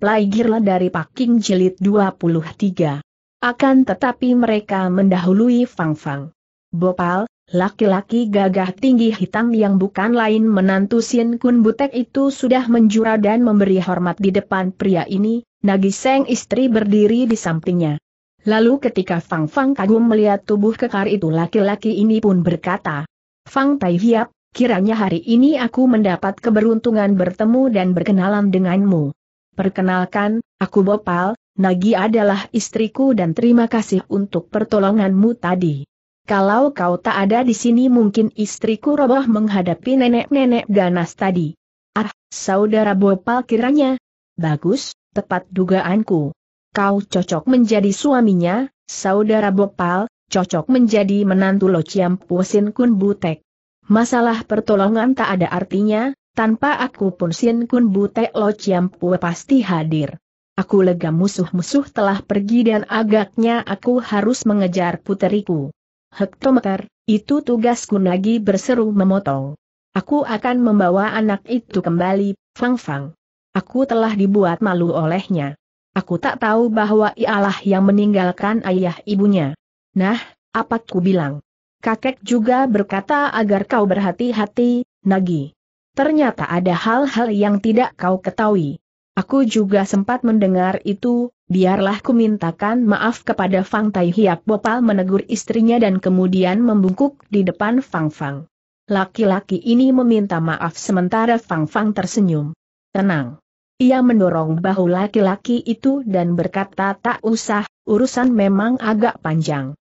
Playgirl dari Paking Jilid 23. Akan tetapi mereka mendahului Fang Fang. Bopal, laki-laki gagah tinggi hitam yang bukan lain menantu Sien Kun Butek itu sudah menjura dan memberi hormat di depan pria ini, Nagi Seng istri berdiri di sampingnya. Lalu ketika Fang Fang kagum melihat tubuh kekar itu laki-laki ini pun berkata, Fang Tai Hiap, kiranya hari ini aku mendapat keberuntungan bertemu dan berkenalan denganmu. Perkenalkan, aku Bopal, Nagi adalah istriku dan terima kasih untuk pertolonganmu tadi. Kalau kau tak ada di sini mungkin istriku roboh menghadapi nenek-nenek ganas tadi. Ah, saudara Bopal kiranya. Bagus, tepat dugaanku. Kau cocok menjadi suaminya, saudara Bopal, cocok menjadi menantu Lo puasin Kun Butek. Masalah pertolongan tak ada artinya, tanpa aku pun Sien Kun Butek Lo Chiam Pue pasti hadir. Aku lega musuh-musuh telah pergi dan agaknya aku harus mengejar puteriku. Hektometer, itu tugasku lagi berseru memotong. Aku akan membawa anak itu kembali, Fang Fang. Aku telah dibuat malu olehnya. Aku tak tahu bahwa ialah yang meninggalkan ayah ibunya. Nah, apa ku bilang? Kakek juga berkata agar kau berhati-hati, Nagi ternyata ada hal-hal yang tidak kau ketahui. Aku juga sempat mendengar itu, biarlah ku mintakan maaf kepada Fang Tai Hiap Bopal menegur istrinya dan kemudian membungkuk di depan Fang Fang. Laki-laki ini meminta maaf sementara Fang Fang tersenyum. Tenang. Ia mendorong bahu laki-laki itu dan berkata tak usah, urusan memang agak panjang.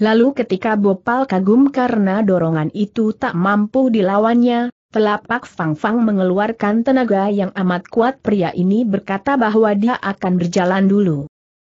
Lalu ketika Bopal kagum karena dorongan itu tak mampu dilawannya, Telapak Fang Fang mengeluarkan tenaga yang amat kuat pria ini berkata bahwa dia akan berjalan dulu.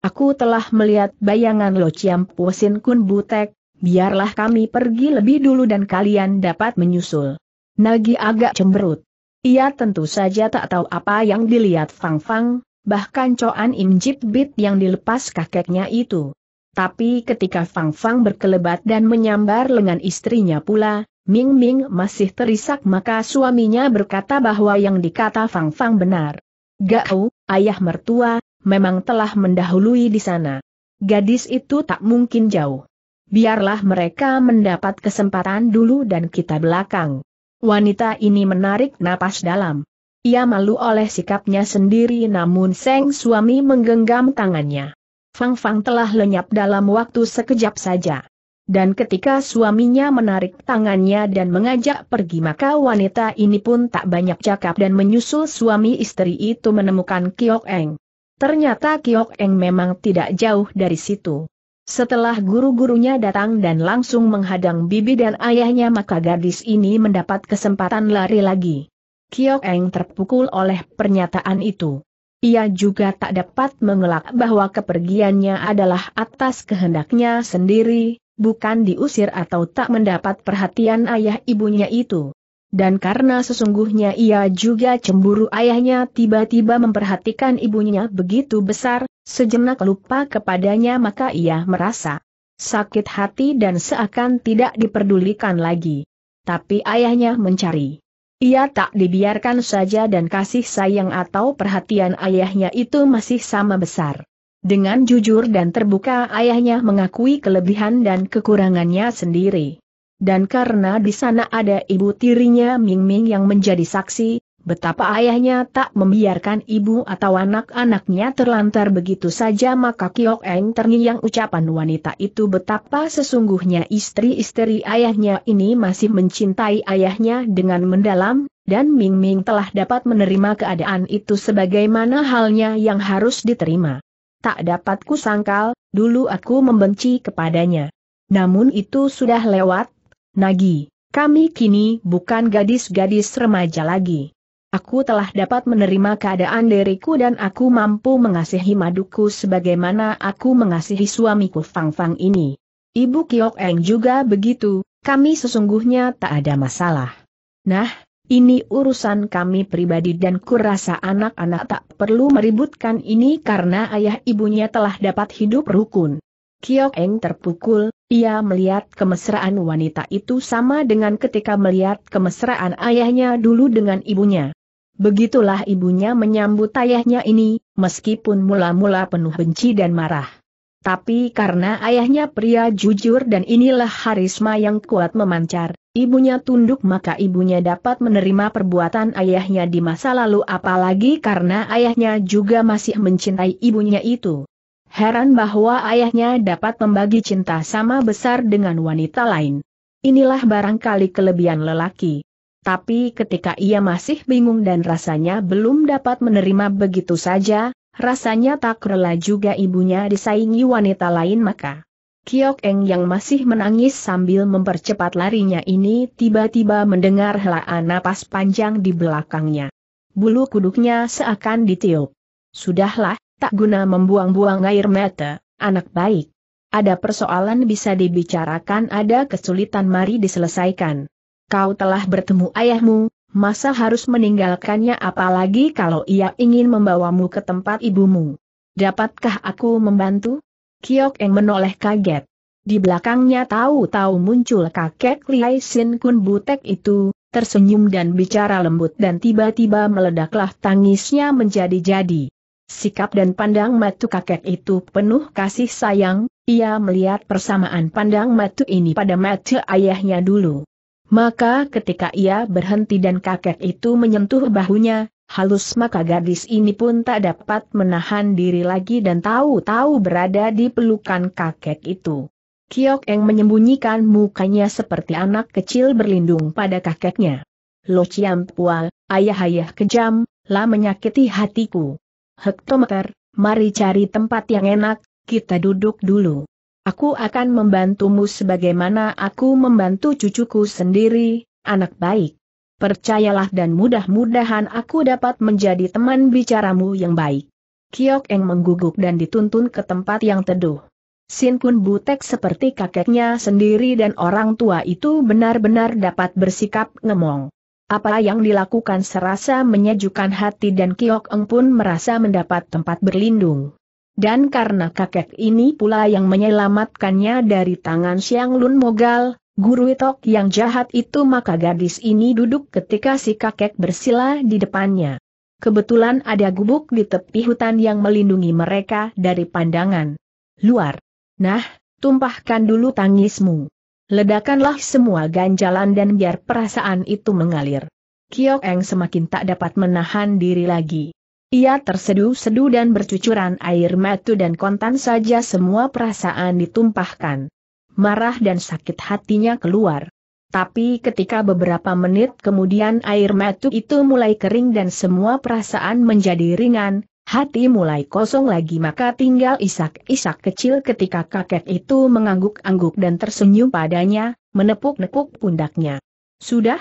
Aku telah melihat bayangan Lo Chiam Pusin Kun Butek, biarlah kami pergi lebih dulu dan kalian dapat menyusul. Nagi agak cemberut. Ia tentu saja tak tahu apa yang dilihat Fang Fang, bahkan Coan Im Jip Bit yang dilepas kakeknya itu. Tapi ketika Fang Fang berkelebat dan menyambar lengan istrinya pula, Ming Ming masih terisak maka suaminya berkata bahwa yang dikata Fang Fang benar. Gao, ayah mertua, memang telah mendahului di sana. Gadis itu tak mungkin jauh. Biarlah mereka mendapat kesempatan dulu dan kita belakang. Wanita ini menarik napas dalam. Ia malu oleh sikapnya sendiri namun Seng suami menggenggam tangannya. Fang Fang telah lenyap dalam waktu sekejap saja. Dan ketika suaminya menarik tangannya dan mengajak pergi maka wanita ini pun tak banyak cakap dan menyusul suami istri itu menemukan Kiok Eng. Ternyata Kiok Eng memang tidak jauh dari situ. Setelah guru-gurunya datang dan langsung menghadang bibi dan ayahnya maka gadis ini mendapat kesempatan lari lagi. Kiok Eng terpukul oleh pernyataan itu. Ia juga tak dapat mengelak bahwa kepergiannya adalah atas kehendaknya sendiri, bukan diusir atau tak mendapat perhatian ayah ibunya itu. Dan karena sesungguhnya ia juga cemburu ayahnya tiba-tiba memperhatikan ibunya begitu besar, sejenak lupa kepadanya maka ia merasa sakit hati dan seakan tidak diperdulikan lagi. Tapi ayahnya mencari. Ia tak dibiarkan saja dan kasih sayang atau perhatian ayahnya itu masih sama besar. Dengan jujur dan terbuka ayahnya mengakui kelebihan dan kekurangannya sendiri. Dan karena di sana ada ibu tirinya Ming Ming yang menjadi saksi, betapa ayahnya tak membiarkan ibu atau anak-anaknya terlantar begitu saja maka Kiok Eng terngiang ucapan wanita itu betapa sesungguhnya istri-istri ayahnya ini masih mencintai ayahnya dengan mendalam, dan Ming Ming telah dapat menerima keadaan itu sebagaimana halnya yang harus diterima. Tak dapat kusangkal, dulu aku membenci kepadanya. Namun itu sudah lewat, Nagi. Kami kini bukan gadis-gadis remaja lagi. Aku telah dapat menerima keadaan diriku dan aku mampu mengasihi maduku sebagaimana aku mengasihi suamiku Fang Fang ini. Ibu Kiok Eng juga begitu, kami sesungguhnya tak ada masalah. Nah, ini urusan kami pribadi dan kurasa anak-anak tak perlu meributkan ini karena ayah ibunya telah dapat hidup rukun. Kiok Eng terpukul, ia melihat kemesraan wanita itu sama dengan ketika melihat kemesraan ayahnya dulu dengan ibunya. Begitulah ibunya menyambut ayahnya ini, meskipun mula-mula penuh benci dan marah. Tapi karena ayahnya pria jujur dan inilah harisma yang kuat memancar, ibunya tunduk maka ibunya dapat menerima perbuatan ayahnya di masa lalu apalagi karena ayahnya juga masih mencintai ibunya itu. Heran bahwa ayahnya dapat membagi cinta sama besar dengan wanita lain. Inilah barangkali kelebihan lelaki. Tapi ketika ia masih bingung dan rasanya belum dapat menerima begitu saja, rasanya tak rela juga ibunya disaingi wanita lain maka Kiok Eng yang masih menangis sambil mempercepat larinya ini tiba-tiba mendengar helaan napas panjang di belakangnya. Bulu kuduknya seakan ditiup. Sudahlah, tak guna membuang-buang air mata, anak baik. Ada persoalan bisa dibicarakan ada kesulitan mari diselesaikan. Kau telah bertemu ayahmu, masa harus meninggalkannya apalagi kalau ia ingin membawamu ke tempat ibumu. Dapatkah aku membantu? Kiok Eng menoleh kaget. Di belakangnya tahu-tahu muncul kakek Liai Sin Kun Butek itu, tersenyum dan bicara lembut dan tiba-tiba meledaklah tangisnya menjadi-jadi. Sikap dan pandang matu kakek itu penuh kasih sayang, ia melihat persamaan pandang matu ini pada matu ayahnya dulu. Maka ketika ia berhenti dan kakek itu menyentuh bahunya, halus maka gadis ini pun tak dapat menahan diri lagi dan tahu-tahu berada di pelukan kakek itu. Kiok Eng menyembunyikan mukanya seperti anak kecil berlindung pada kakeknya. Lo Chiam Pua, ayah-ayah kejam, lah menyakiti hatiku. Hektometer, mari cari tempat yang enak, kita duduk dulu. Aku akan membantumu sebagaimana aku membantu cucuku sendiri, anak baik percayalah dan mudah-mudahan aku dapat menjadi teman bicaramu yang baik. Kiok Eng mengguguk dan dituntun ke tempat yang teduh. Sin Kun Butek seperti kakeknya sendiri dan orang tua itu benar-benar dapat bersikap ngemong. Apa yang dilakukan serasa menyejukkan hati dan Kiok Eng pun merasa mendapat tempat berlindung. Dan karena kakek ini pula yang menyelamatkannya dari tangan Siang Lun Mogal, Guru Itok yang jahat itu maka gadis ini duduk ketika si kakek bersila di depannya. Kebetulan ada gubuk di tepi hutan yang melindungi mereka dari pandangan luar. Nah, tumpahkan dulu tangismu. Ledakanlah semua ganjalan dan biar perasaan itu mengalir. Kiok Eng semakin tak dapat menahan diri lagi. Ia terseduh-seduh dan bercucuran air matu dan kontan saja semua perasaan ditumpahkan marah dan sakit hatinya keluar. Tapi ketika beberapa menit kemudian air mata itu mulai kering dan semua perasaan menjadi ringan, hati mulai kosong lagi maka tinggal isak-isak kecil ketika kakek itu mengangguk-angguk dan tersenyum padanya, menepuk-nepuk pundaknya. Sudah?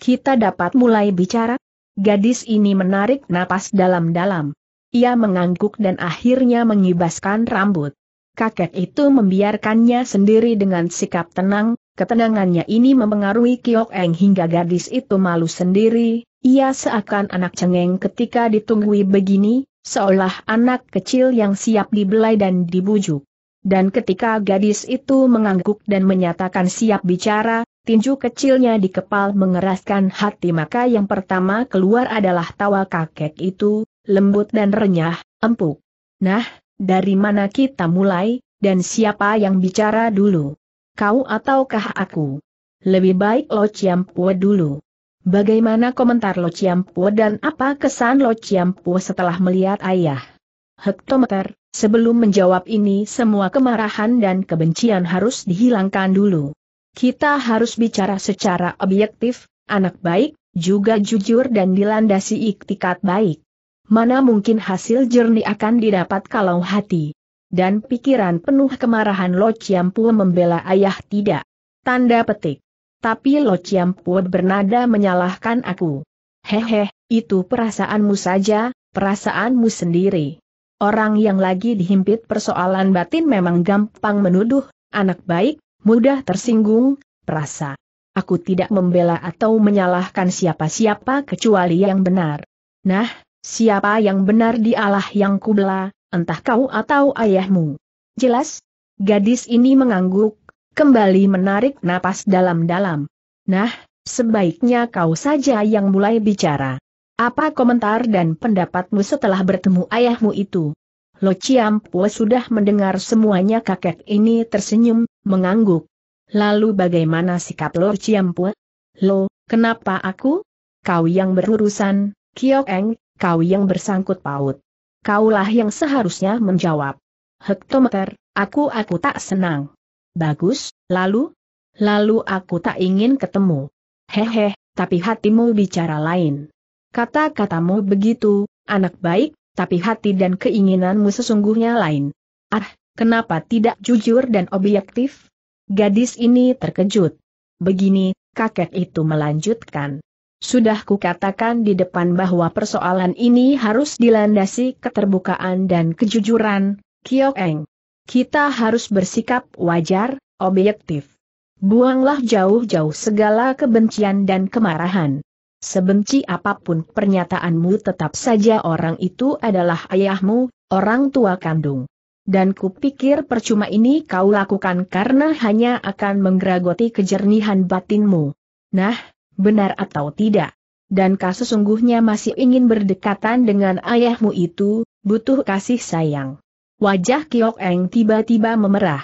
Kita dapat mulai bicara? Gadis ini menarik napas dalam-dalam. Ia mengangguk dan akhirnya mengibaskan rambut kakek itu membiarkannya sendiri dengan sikap tenang, ketenangannya ini mempengaruhi Kiok Eng hingga gadis itu malu sendiri, ia seakan anak cengeng ketika ditunggui begini, seolah anak kecil yang siap dibelai dan dibujuk. Dan ketika gadis itu mengangguk dan menyatakan siap bicara, tinju kecilnya di kepal mengeraskan hati maka yang pertama keluar adalah tawa kakek itu, lembut dan renyah, empuk. Nah, dari mana kita mulai, dan siapa yang bicara dulu? Kau ataukah aku? Lebih baik Lo ciampu dulu. Bagaimana komentar Lo ciampu dan apa kesan Lo ciampu setelah melihat ayah? Hektometer, sebelum menjawab ini semua kemarahan dan kebencian harus dihilangkan dulu. Kita harus bicara secara objektif, anak baik, juga jujur dan dilandasi iktikat baik mana mungkin hasil jernih akan didapat kalau hati dan pikiran penuh kemarahan Lo Chiampu membela ayah tidak. Tanda petik. Tapi Lo Chiampu bernada menyalahkan aku. Hehe, itu perasaanmu saja, perasaanmu sendiri. Orang yang lagi dihimpit persoalan batin memang gampang menuduh, anak baik, mudah tersinggung, perasa. Aku tidak membela atau menyalahkan siapa-siapa kecuali yang benar. Nah, Siapa yang benar di Allah yang kubela, entah kau atau ayahmu. Jelas? Gadis ini mengangguk, kembali menarik napas dalam-dalam. Nah, sebaiknya kau saja yang mulai bicara. Apa komentar dan pendapatmu setelah bertemu ayahmu itu? Lo Ciampue sudah mendengar semuanya kakek ini tersenyum, mengangguk. Lalu bagaimana sikap Lo Ciampu? Lo, kenapa aku? Kau yang berurusan, Kiok Eng, kau yang bersangkut paut. Kaulah yang seharusnya menjawab. Hektometer, aku-aku tak senang. Bagus, lalu? Lalu aku tak ingin ketemu. Hehe, tapi hatimu bicara lain. Kata-katamu begitu, anak baik, tapi hati dan keinginanmu sesungguhnya lain. Ah, kenapa tidak jujur dan objektif? Gadis ini terkejut. Begini, kakek itu melanjutkan. Sudah kukatakan di depan bahwa persoalan ini harus dilandasi keterbukaan dan kejujuran, Kiok Eng. Kita harus bersikap wajar, objektif. Buanglah jauh-jauh segala kebencian dan kemarahan. Sebenci apapun pernyataanmu tetap saja orang itu adalah ayahmu, orang tua kandung. Dan kupikir percuma ini kau lakukan karena hanya akan menggeragoti kejernihan batinmu. Nah, benar atau tidak. Dan kasus sungguhnya masih ingin berdekatan dengan ayahmu itu, butuh kasih sayang. Wajah Kiok Eng tiba-tiba memerah.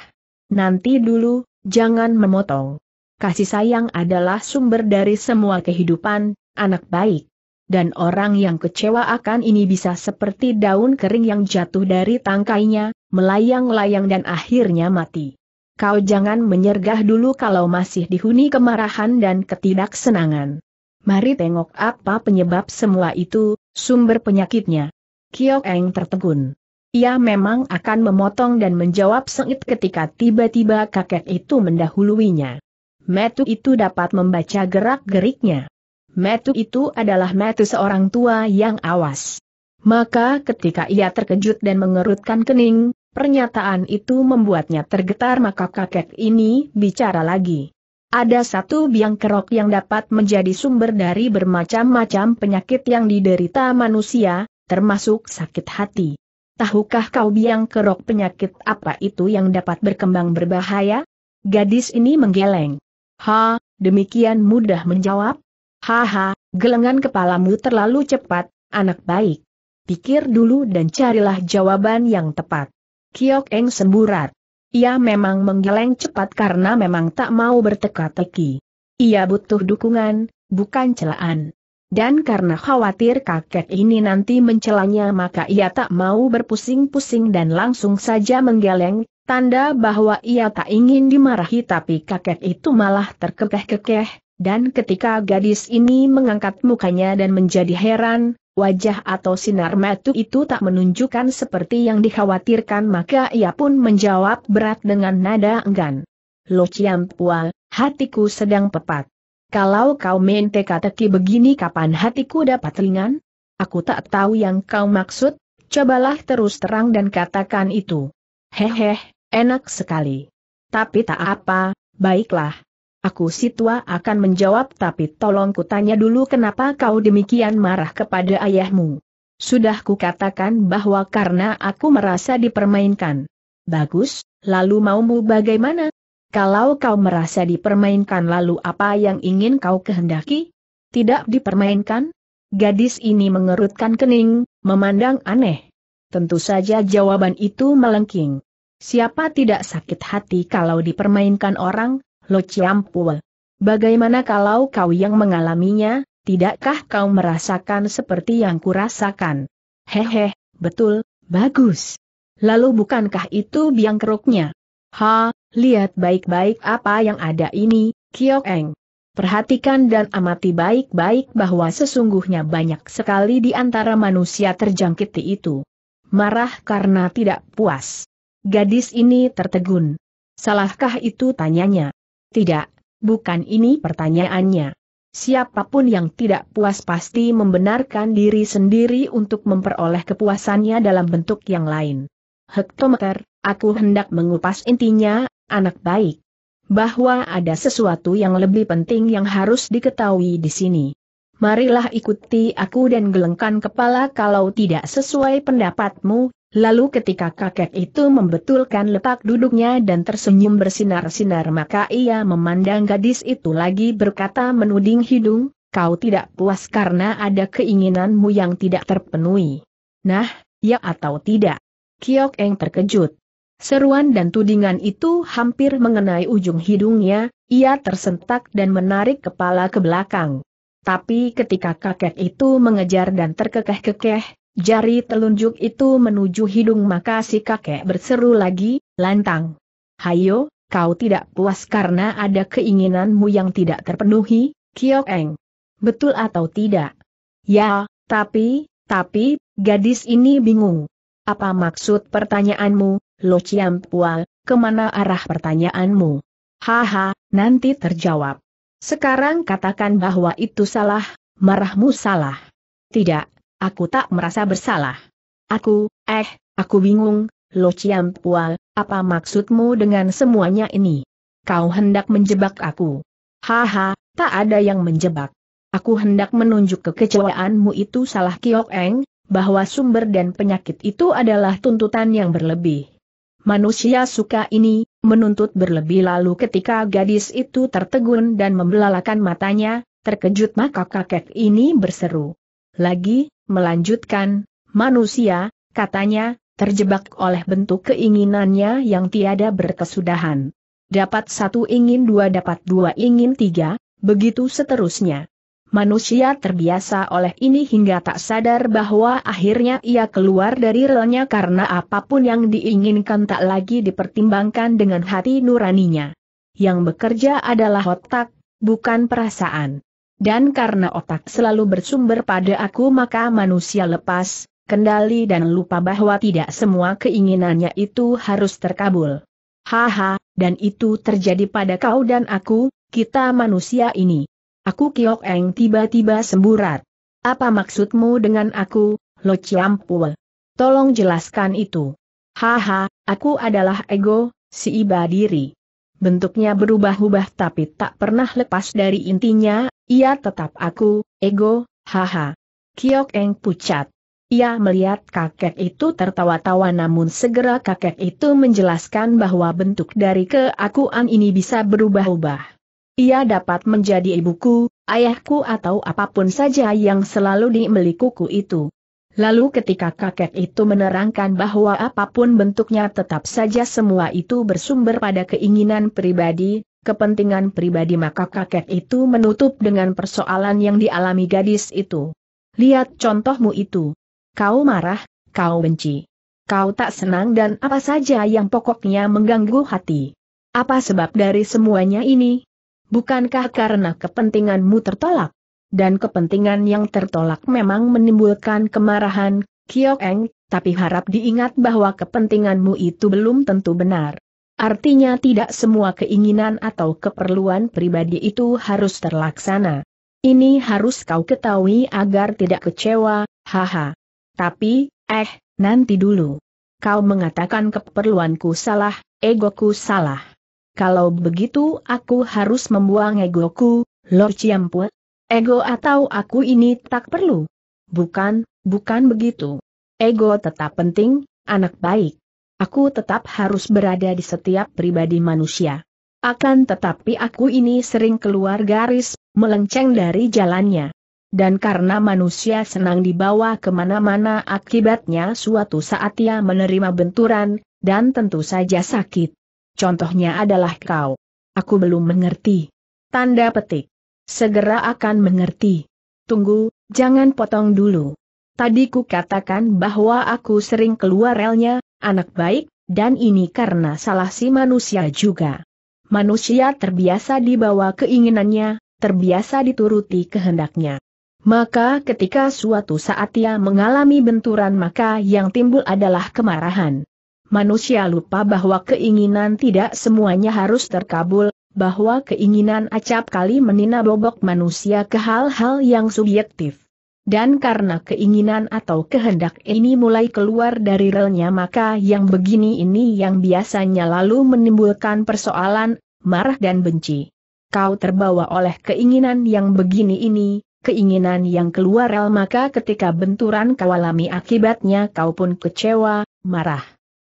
Nanti dulu, jangan memotong. Kasih sayang adalah sumber dari semua kehidupan, anak baik. Dan orang yang kecewa akan ini bisa seperti daun kering yang jatuh dari tangkainya, melayang-layang dan akhirnya mati kau jangan menyergah dulu kalau masih dihuni kemarahan dan ketidaksenangan. Mari tengok apa penyebab semua itu, sumber penyakitnya. Kiok Eng tertegun. Ia memang akan memotong dan menjawab sengit ketika tiba-tiba kakek itu mendahuluinya. Metu itu dapat membaca gerak-geriknya. Metu itu adalah metu seorang tua yang awas. Maka ketika ia terkejut dan mengerutkan kening, Pernyataan itu membuatnya tergetar maka kakek ini bicara lagi. Ada satu biang kerok yang dapat menjadi sumber dari bermacam-macam penyakit yang diderita manusia, termasuk sakit hati. Tahukah kau biang kerok penyakit apa itu yang dapat berkembang berbahaya? Gadis ini menggeleng. Ha, demikian mudah menjawab? Haha, gelengan kepalamu terlalu cepat, anak baik. Pikir dulu dan carilah jawaban yang tepat. Kiok Eng semburat. Ia memang menggeleng cepat karena memang tak mau berteka-teki. Ia butuh dukungan, bukan celaan. Dan karena khawatir kakek ini nanti mencelanya maka ia tak mau berpusing-pusing dan langsung saja menggeleng, tanda bahwa ia tak ingin dimarahi tapi kakek itu malah terkekeh-kekeh, dan ketika gadis ini mengangkat mukanya dan menjadi heran, wajah atau sinar metu itu tak menunjukkan seperti yang dikhawatirkan maka ia pun menjawab berat dengan nada enggan. Lo Ciampua, hatiku sedang pepat. Kalau kau main teka-teki begini kapan hatiku dapat ringan? Aku tak tahu yang kau maksud, cobalah terus terang dan katakan itu. Hehe, enak sekali. Tapi tak apa, baiklah, Aku si tua akan menjawab tapi tolong kutanya dulu kenapa kau demikian marah kepada ayahmu. Sudah kukatakan bahwa karena aku merasa dipermainkan. Bagus, lalu maumu bagaimana? Kalau kau merasa dipermainkan lalu apa yang ingin kau kehendaki? Tidak dipermainkan? Gadis ini mengerutkan kening, memandang aneh. Tentu saja jawaban itu melengking. Siapa tidak sakit hati kalau dipermainkan orang, Lo Ciampul. Bagaimana kalau kau yang mengalaminya, tidakkah kau merasakan seperti yang kurasakan? Hehe, betul, bagus. Lalu bukankah itu biang keruknya? Ha, lihat baik-baik apa yang ada ini, Kiok Eng. Perhatikan dan amati baik-baik bahwa sesungguhnya banyak sekali di antara manusia terjangkiti itu. Marah karena tidak puas. Gadis ini tertegun. Salahkah itu tanyanya? Tidak, bukan ini pertanyaannya. Siapapun yang tidak puas pasti membenarkan diri sendiri untuk memperoleh kepuasannya dalam bentuk yang lain. Hektometer, aku hendak mengupas intinya, anak baik. Bahwa ada sesuatu yang lebih penting yang harus diketahui di sini marilah ikuti aku dan gelengkan kepala kalau tidak sesuai pendapatmu, Lalu ketika kakek itu membetulkan letak duduknya dan tersenyum bersinar-sinar maka ia memandang gadis itu lagi berkata menuding hidung, kau tidak puas karena ada keinginanmu yang tidak terpenuhi. Nah, ya atau tidak? Kiok Eng terkejut. Seruan dan tudingan itu hampir mengenai ujung hidungnya, ia tersentak dan menarik kepala ke belakang. Tapi ketika kakek itu mengejar dan terkekeh-kekeh, jari telunjuk itu menuju hidung maka si kakek berseru lagi, lantang. Hayo, kau tidak puas karena ada keinginanmu yang tidak terpenuhi, Kiok Eng. Betul atau tidak? Ya, tapi, tapi, gadis ini bingung. Apa maksud pertanyaanmu, Lo Ciampual, kemana arah pertanyaanmu? Haha, nanti terjawab. Sekarang katakan bahwa itu salah, marahmu salah. Tidak, aku tak merasa bersalah. Aku, eh, aku bingung, Lo Ciampual, apa maksudmu dengan semuanya ini? Kau hendak menjebak aku. Haha, tak ada yang menjebak. Aku hendak menunjuk kekecewaanmu itu salah Kiok Eng, bahwa sumber dan penyakit itu adalah tuntutan yang berlebih. Manusia suka ini, menuntut berlebih lalu ketika gadis itu tertegun dan membelalakan matanya, terkejut maka kakek ini berseru. Lagi, melanjutkan, manusia, katanya, terjebak oleh bentuk keinginannya yang tiada berkesudahan. Dapat satu ingin dua dapat dua ingin tiga, begitu seterusnya. Manusia terbiasa oleh ini hingga tak sadar bahwa akhirnya ia keluar dari relnya karena apapun yang diinginkan tak lagi dipertimbangkan dengan hati nuraninya. Yang bekerja adalah otak, bukan perasaan. Dan karena otak selalu bersumber pada aku maka manusia lepas, kendali dan lupa bahwa tidak semua keinginannya itu harus terkabul. Haha, dan itu terjadi pada kau dan aku, kita manusia ini. Aku Kiok Eng tiba-tiba semburat. Apa maksudmu dengan aku, Lo Chiampul? Tolong jelaskan itu. Haha, aku adalah ego, si iba diri. Bentuknya berubah-ubah tapi tak pernah lepas dari intinya, ia tetap aku, ego, haha. Kiok Eng pucat. Ia melihat kakek itu tertawa-tawa namun segera kakek itu menjelaskan bahwa bentuk dari keakuan ini bisa berubah-ubah. Ia dapat menjadi ibuku, ayahku atau apapun saja yang selalu dimelikuku itu. Lalu ketika kakek itu menerangkan bahwa apapun bentuknya tetap saja semua itu bersumber pada keinginan pribadi, kepentingan pribadi maka kakek itu menutup dengan persoalan yang dialami gadis itu. Lihat contohmu itu. Kau marah, kau benci. Kau tak senang dan apa saja yang pokoknya mengganggu hati. Apa sebab dari semuanya ini? Bukankah karena kepentinganmu tertolak? Dan kepentingan yang tertolak memang menimbulkan kemarahan, Kyokeng. tapi harap diingat bahwa kepentinganmu itu belum tentu benar. Artinya tidak semua keinginan atau keperluan pribadi itu harus terlaksana. Ini harus kau ketahui agar tidak kecewa, haha. Tapi, eh, nanti dulu. Kau mengatakan keperluanku salah, egoku salah. Kalau begitu aku harus membuang egoku, Lord Ciampu. Ego atau aku ini tak perlu. Bukan, bukan begitu. Ego tetap penting, anak baik. Aku tetap harus berada di setiap pribadi manusia. Akan tetapi aku ini sering keluar garis, melenceng dari jalannya. Dan karena manusia senang dibawa kemana-mana akibatnya suatu saat ia menerima benturan, dan tentu saja sakit contohnya adalah kau. Aku belum mengerti. Tanda petik. Segera akan mengerti. Tunggu, jangan potong dulu. Tadi ku katakan bahwa aku sering keluar relnya, anak baik, dan ini karena salah si manusia juga. Manusia terbiasa dibawa keinginannya, terbiasa dituruti kehendaknya. Maka ketika suatu saat ia mengalami benturan maka yang timbul adalah kemarahan manusia lupa bahwa keinginan tidak semuanya harus terkabul, bahwa keinginan acap kali menina bobok manusia ke hal-hal yang subjektif. Dan karena keinginan atau kehendak ini mulai keluar dari relnya maka yang begini ini yang biasanya lalu menimbulkan persoalan, marah dan benci. Kau terbawa oleh keinginan yang begini ini, keinginan yang keluar rel maka ketika benturan kau alami akibatnya kau pun kecewa, marah.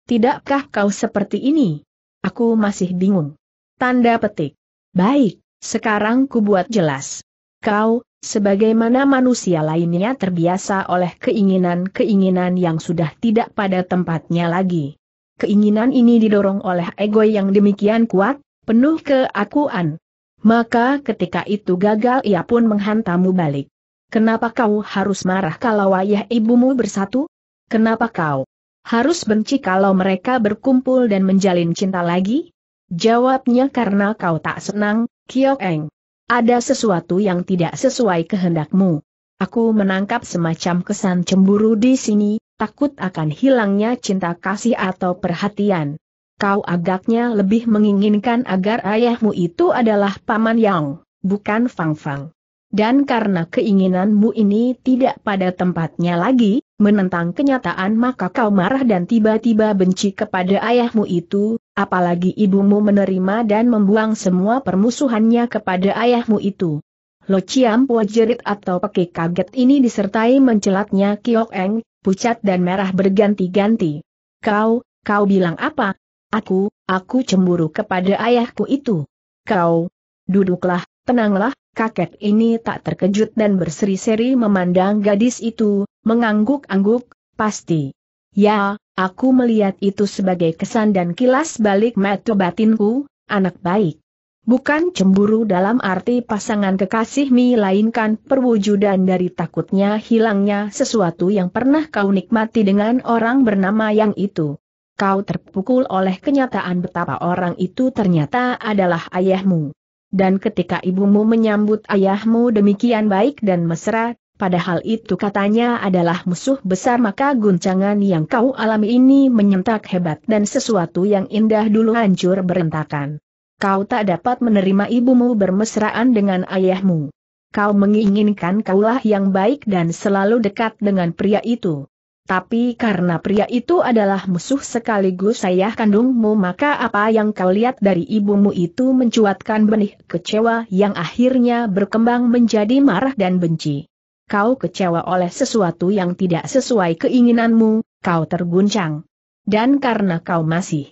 Tidakkah kau seperti ini? Aku masih bingung. Tanda petik. Baik, sekarang ku buat jelas. Kau, sebagaimana manusia lainnya terbiasa oleh keinginan-keinginan yang sudah tidak pada tempatnya lagi. Keinginan ini didorong oleh ego yang demikian kuat, penuh keakuan. Maka ketika itu gagal ia pun menghantamu balik. Kenapa kau harus marah kalau ayah ibumu bersatu? Kenapa kau? Harus benci kalau mereka berkumpul dan menjalin cinta lagi? Jawabnya karena kau tak senang, Kyo Eng. Ada sesuatu yang tidak sesuai kehendakmu. Aku menangkap semacam kesan cemburu di sini, takut akan hilangnya cinta kasih atau perhatian. Kau agaknya lebih menginginkan agar ayahmu itu adalah Paman Yang, bukan Fang Fang. Dan karena keinginanmu ini tidak pada tempatnya lagi, menentang kenyataan maka kau marah dan tiba-tiba benci kepada ayahmu itu, apalagi ibumu menerima dan membuang semua permusuhannya kepada ayahmu itu. Lo Ciam jerit atau pakai kaget ini disertai mencelatnya Kiok Eng, pucat dan merah berganti-ganti. Kau, kau bilang apa? Aku, aku cemburu kepada ayahku itu. Kau, duduklah, tenanglah, kakek ini tak terkejut dan berseri-seri memandang gadis itu, mengangguk-angguk, pasti. Ya, aku melihat itu sebagai kesan dan kilas balik metu batinku, anak baik. Bukan cemburu dalam arti pasangan kekasih mi lainkan perwujudan dari takutnya hilangnya sesuatu yang pernah kau nikmati dengan orang bernama yang itu. Kau terpukul oleh kenyataan betapa orang itu ternyata adalah ayahmu. Dan ketika ibumu menyambut ayahmu demikian baik dan mesra, Padahal itu katanya adalah musuh besar maka guncangan yang kau alami ini menyentak hebat dan sesuatu yang indah dulu hancur berentakan. Kau tak dapat menerima ibumu bermesraan dengan ayahmu. Kau menginginkan kaulah yang baik dan selalu dekat dengan pria itu. Tapi karena pria itu adalah musuh sekaligus ayah kandungmu maka apa yang kau lihat dari ibumu itu mencuatkan benih kecewa yang akhirnya berkembang menjadi marah dan benci kau kecewa oleh sesuatu yang tidak sesuai keinginanmu, kau terguncang. Dan karena kau masih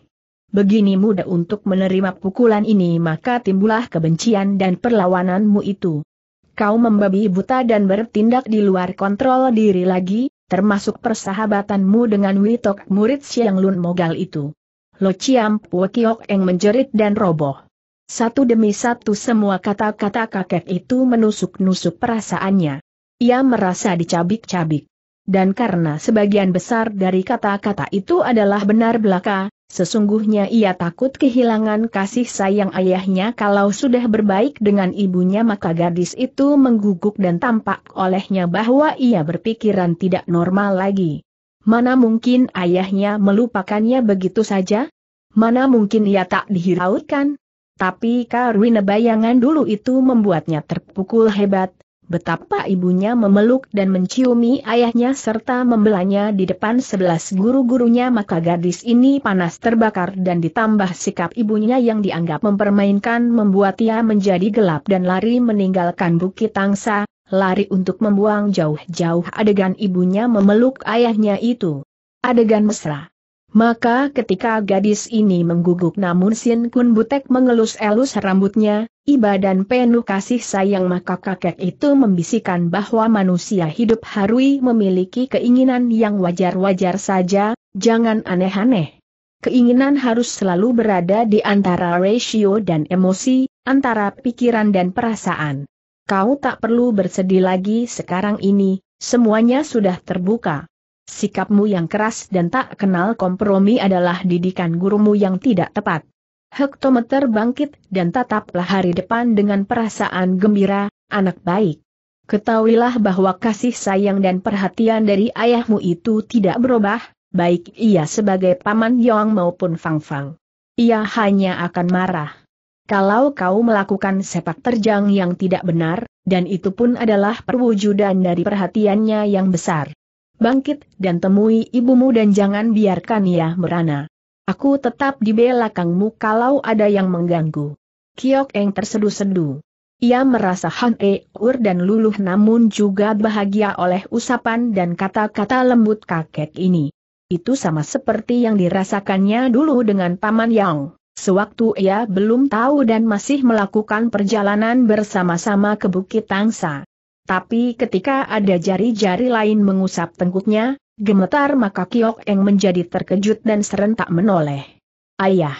begini muda untuk menerima pukulan ini maka timbullah kebencian dan perlawananmu itu. Kau membabi buta dan bertindak di luar kontrol diri lagi, termasuk persahabatanmu dengan Witok murid Siang Lun Mogal itu. Lo Ciam Puokiok Eng menjerit dan roboh. Satu demi satu semua kata-kata kakek itu menusuk-nusuk perasaannya. Ia merasa dicabik-cabik. Dan karena sebagian besar dari kata-kata itu adalah benar belaka, sesungguhnya ia takut kehilangan kasih sayang ayahnya kalau sudah berbaik dengan ibunya maka gadis itu mengguguk dan tampak olehnya bahwa ia berpikiran tidak normal lagi. Mana mungkin ayahnya melupakannya begitu saja? Mana mungkin ia tak dihiraukan? Tapi karena bayangan dulu itu membuatnya terpukul hebat, betapa ibunya memeluk dan menciumi ayahnya serta membelanya di depan sebelas guru-gurunya maka gadis ini panas terbakar dan ditambah sikap ibunya yang dianggap mempermainkan membuat ia menjadi gelap dan lari meninggalkan Bukit Tangsa, lari untuk membuang jauh-jauh adegan ibunya memeluk ayahnya itu. Adegan mesra. Maka ketika gadis ini mengguguk namun Sin Kun Butek mengelus-elus rambutnya, iba dan penuh kasih sayang maka kakek itu membisikkan bahwa manusia hidup harui memiliki keinginan yang wajar-wajar saja, jangan aneh-aneh. Keinginan harus selalu berada di antara rasio dan emosi, antara pikiran dan perasaan. Kau tak perlu bersedih lagi sekarang ini, semuanya sudah terbuka. Sikapmu yang keras dan tak kenal kompromi adalah didikan gurumu yang tidak tepat. Hektometer bangkit dan tataplah hari depan dengan perasaan gembira, anak baik. Ketahuilah bahwa kasih sayang dan perhatian dari ayahmu itu tidak berubah, baik ia sebagai paman Yong maupun Fang Fang. Ia hanya akan marah. Kalau kau melakukan sepak terjang yang tidak benar, dan itu pun adalah perwujudan dari perhatiannya yang besar. Bangkit dan temui ibumu dan jangan biarkan ia merana. Aku tetap di belakangmu kalau ada yang mengganggu. Kiok Eng tersedu-sedu. Ia merasa Han e Ur dan luluh namun juga bahagia oleh usapan dan kata-kata lembut kakek ini. Itu sama seperti yang dirasakannya dulu dengan Paman Yang. Sewaktu ia belum tahu dan masih melakukan perjalanan bersama-sama ke Bukit Tangsa. Tapi ketika ada jari-jari lain mengusap tengkuknya, Gemetar maka Kiok Eng menjadi terkejut dan serentak menoleh. Ayah.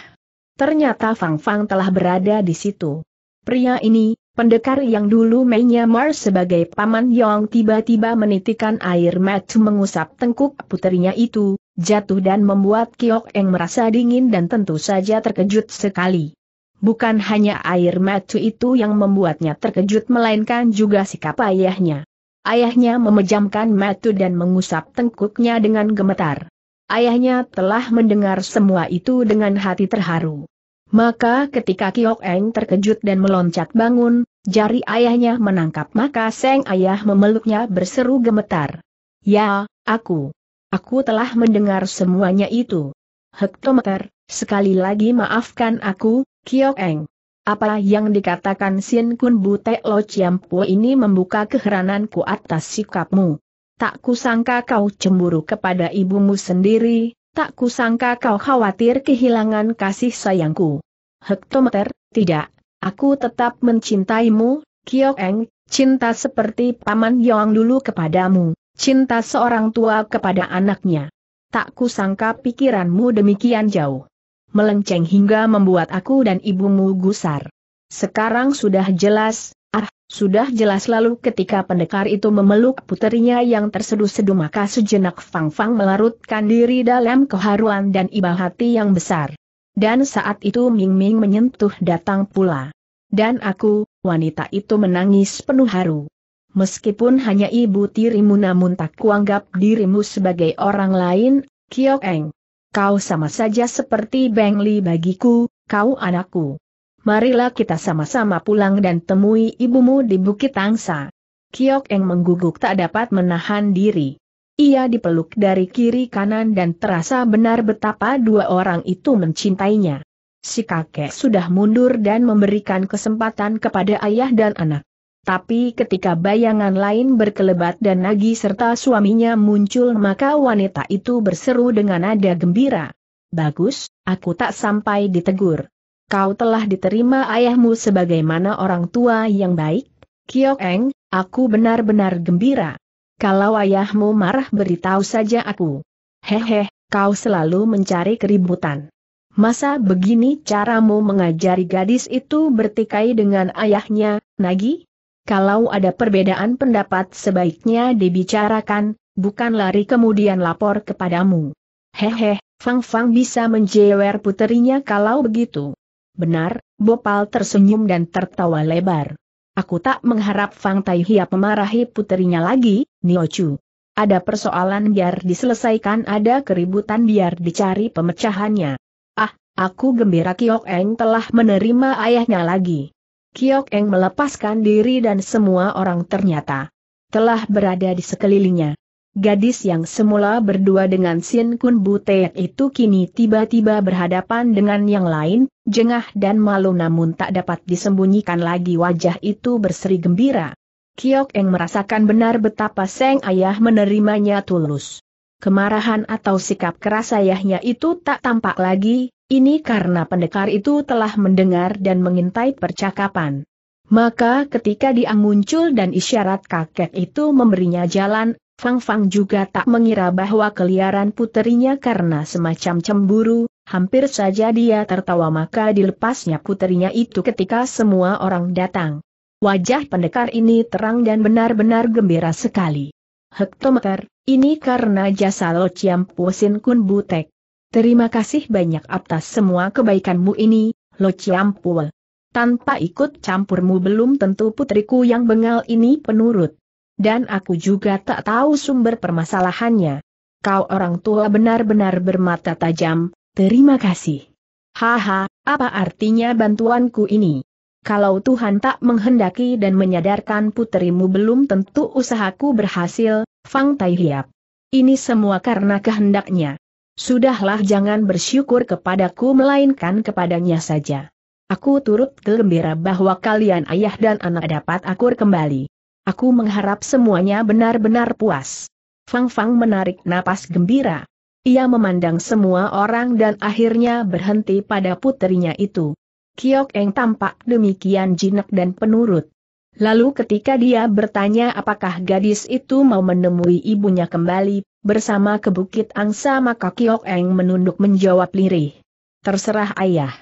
Ternyata Fang Fang telah berada di situ. Pria ini, pendekar yang dulu mainnya menyamar sebagai paman Yong tiba-tiba menitikan air mata mengusap tengkuk puterinya itu, jatuh dan membuat Kiok Eng merasa dingin dan tentu saja terkejut sekali. Bukan hanya air mata itu yang membuatnya terkejut melainkan juga sikap ayahnya. Ayahnya memejamkan mata dan mengusap tengkuknya dengan gemetar. Ayahnya telah mendengar semua itu dengan hati terharu. Maka ketika Kiok Eng terkejut dan meloncat bangun, jari ayahnya menangkap maka Seng ayah memeluknya berseru gemetar. Ya, aku. Aku telah mendengar semuanya itu. Hektometer, sekali lagi maafkan aku, Kiok Eng. Apa yang dikatakan Sin Kun Butek Lo Chiampo ini membuka keherananku atas sikapmu. Tak kusangka kau cemburu kepada ibumu sendiri, tak kusangka kau khawatir kehilangan kasih sayangku. Hektometer, tidak, aku tetap mencintaimu, Kyokeng, cinta seperti Paman Yong dulu kepadamu, cinta seorang tua kepada anaknya. Tak kusangka pikiranmu demikian jauh melenceng hingga membuat aku dan ibumu gusar. Sekarang sudah jelas, ah, sudah jelas lalu ketika pendekar itu memeluk puterinya yang terseduh-seduh maka sejenak Fang Fang melarutkan diri dalam keharuan dan iba hati yang besar. Dan saat itu Ming Ming menyentuh datang pula. Dan aku, wanita itu menangis penuh haru. Meskipun hanya ibu tirimu namun tak kuanggap dirimu sebagai orang lain, Kiok Eng kau sama saja seperti Beng Li bagiku, kau anakku. Marilah kita sama-sama pulang dan temui ibumu di Bukit Angsa. Kiok Eng mengguguk tak dapat menahan diri. Ia dipeluk dari kiri kanan dan terasa benar betapa dua orang itu mencintainya. Si kakek sudah mundur dan memberikan kesempatan kepada ayah dan anak. Tapi ketika bayangan lain berkelebat dan Nagi serta suaminya muncul maka wanita itu berseru dengan nada gembira. Bagus, aku tak sampai ditegur. Kau telah diterima ayahmu sebagaimana orang tua yang baik, Kiok Eng, aku benar-benar gembira. Kalau ayahmu marah beritahu saja aku. Hehe, kau selalu mencari keributan. Masa begini caramu mengajari gadis itu bertikai dengan ayahnya, Nagi? kalau ada perbedaan pendapat sebaiknya dibicarakan, bukan lari kemudian lapor kepadamu. Hehe, Fang Fang bisa menjewer puterinya kalau begitu. Benar, Bopal tersenyum dan tertawa lebar. Aku tak mengharap Fang Tai Taihia memarahi puterinya lagi, Chu. Ada persoalan biar diselesaikan ada keributan biar dicari pemecahannya. Ah, aku gembira Kiok Eng telah menerima ayahnya lagi. Kiok Eng melepaskan diri dan semua orang ternyata telah berada di sekelilingnya. Gadis yang semula berdua dengan Sin Kun Butet itu kini tiba-tiba berhadapan dengan yang lain, jengah dan malu namun tak dapat disembunyikan lagi wajah itu berseri gembira. Kiok Eng merasakan benar betapa Seng Ayah menerimanya tulus. Kemarahan atau sikap keras ayahnya itu tak tampak lagi, ini karena pendekar itu telah mendengar dan mengintai percakapan. Maka ketika dia muncul dan isyarat kakek itu memberinya jalan, Fang Fang juga tak mengira bahwa keliaran puterinya karena semacam cemburu, hampir saja dia tertawa maka dilepasnya puterinya itu ketika semua orang datang. Wajah pendekar ini terang dan benar-benar gembira sekali. Hektometer, ini karena jasa Lo Chiam Pusin Kun Butek. Terima kasih banyak atas semua kebaikanmu ini, Lo Chiampul. Tanpa ikut campurmu belum tentu putriku yang bengal ini penurut. Dan aku juga tak tahu sumber permasalahannya. Kau orang tua benar-benar bermata tajam, terima kasih. Haha, apa artinya bantuanku ini? Kalau Tuhan tak menghendaki dan menyadarkan putrimu belum tentu usahaku berhasil, Fang Tai Hiap. Ini semua karena kehendaknya. Sudahlah jangan bersyukur kepadaku melainkan kepadanya saja. Aku turut gembira bahwa kalian ayah dan anak dapat akur kembali. Aku mengharap semuanya benar-benar puas. Fang Fang menarik napas gembira. Ia memandang semua orang dan akhirnya berhenti pada putrinya itu. Kiok Eng tampak demikian jinak dan penurut. Lalu ketika dia bertanya apakah gadis itu mau menemui ibunya kembali, bersama ke Bukit Angsa maka Kiok Eng menunduk menjawab lirih. Terserah ayah.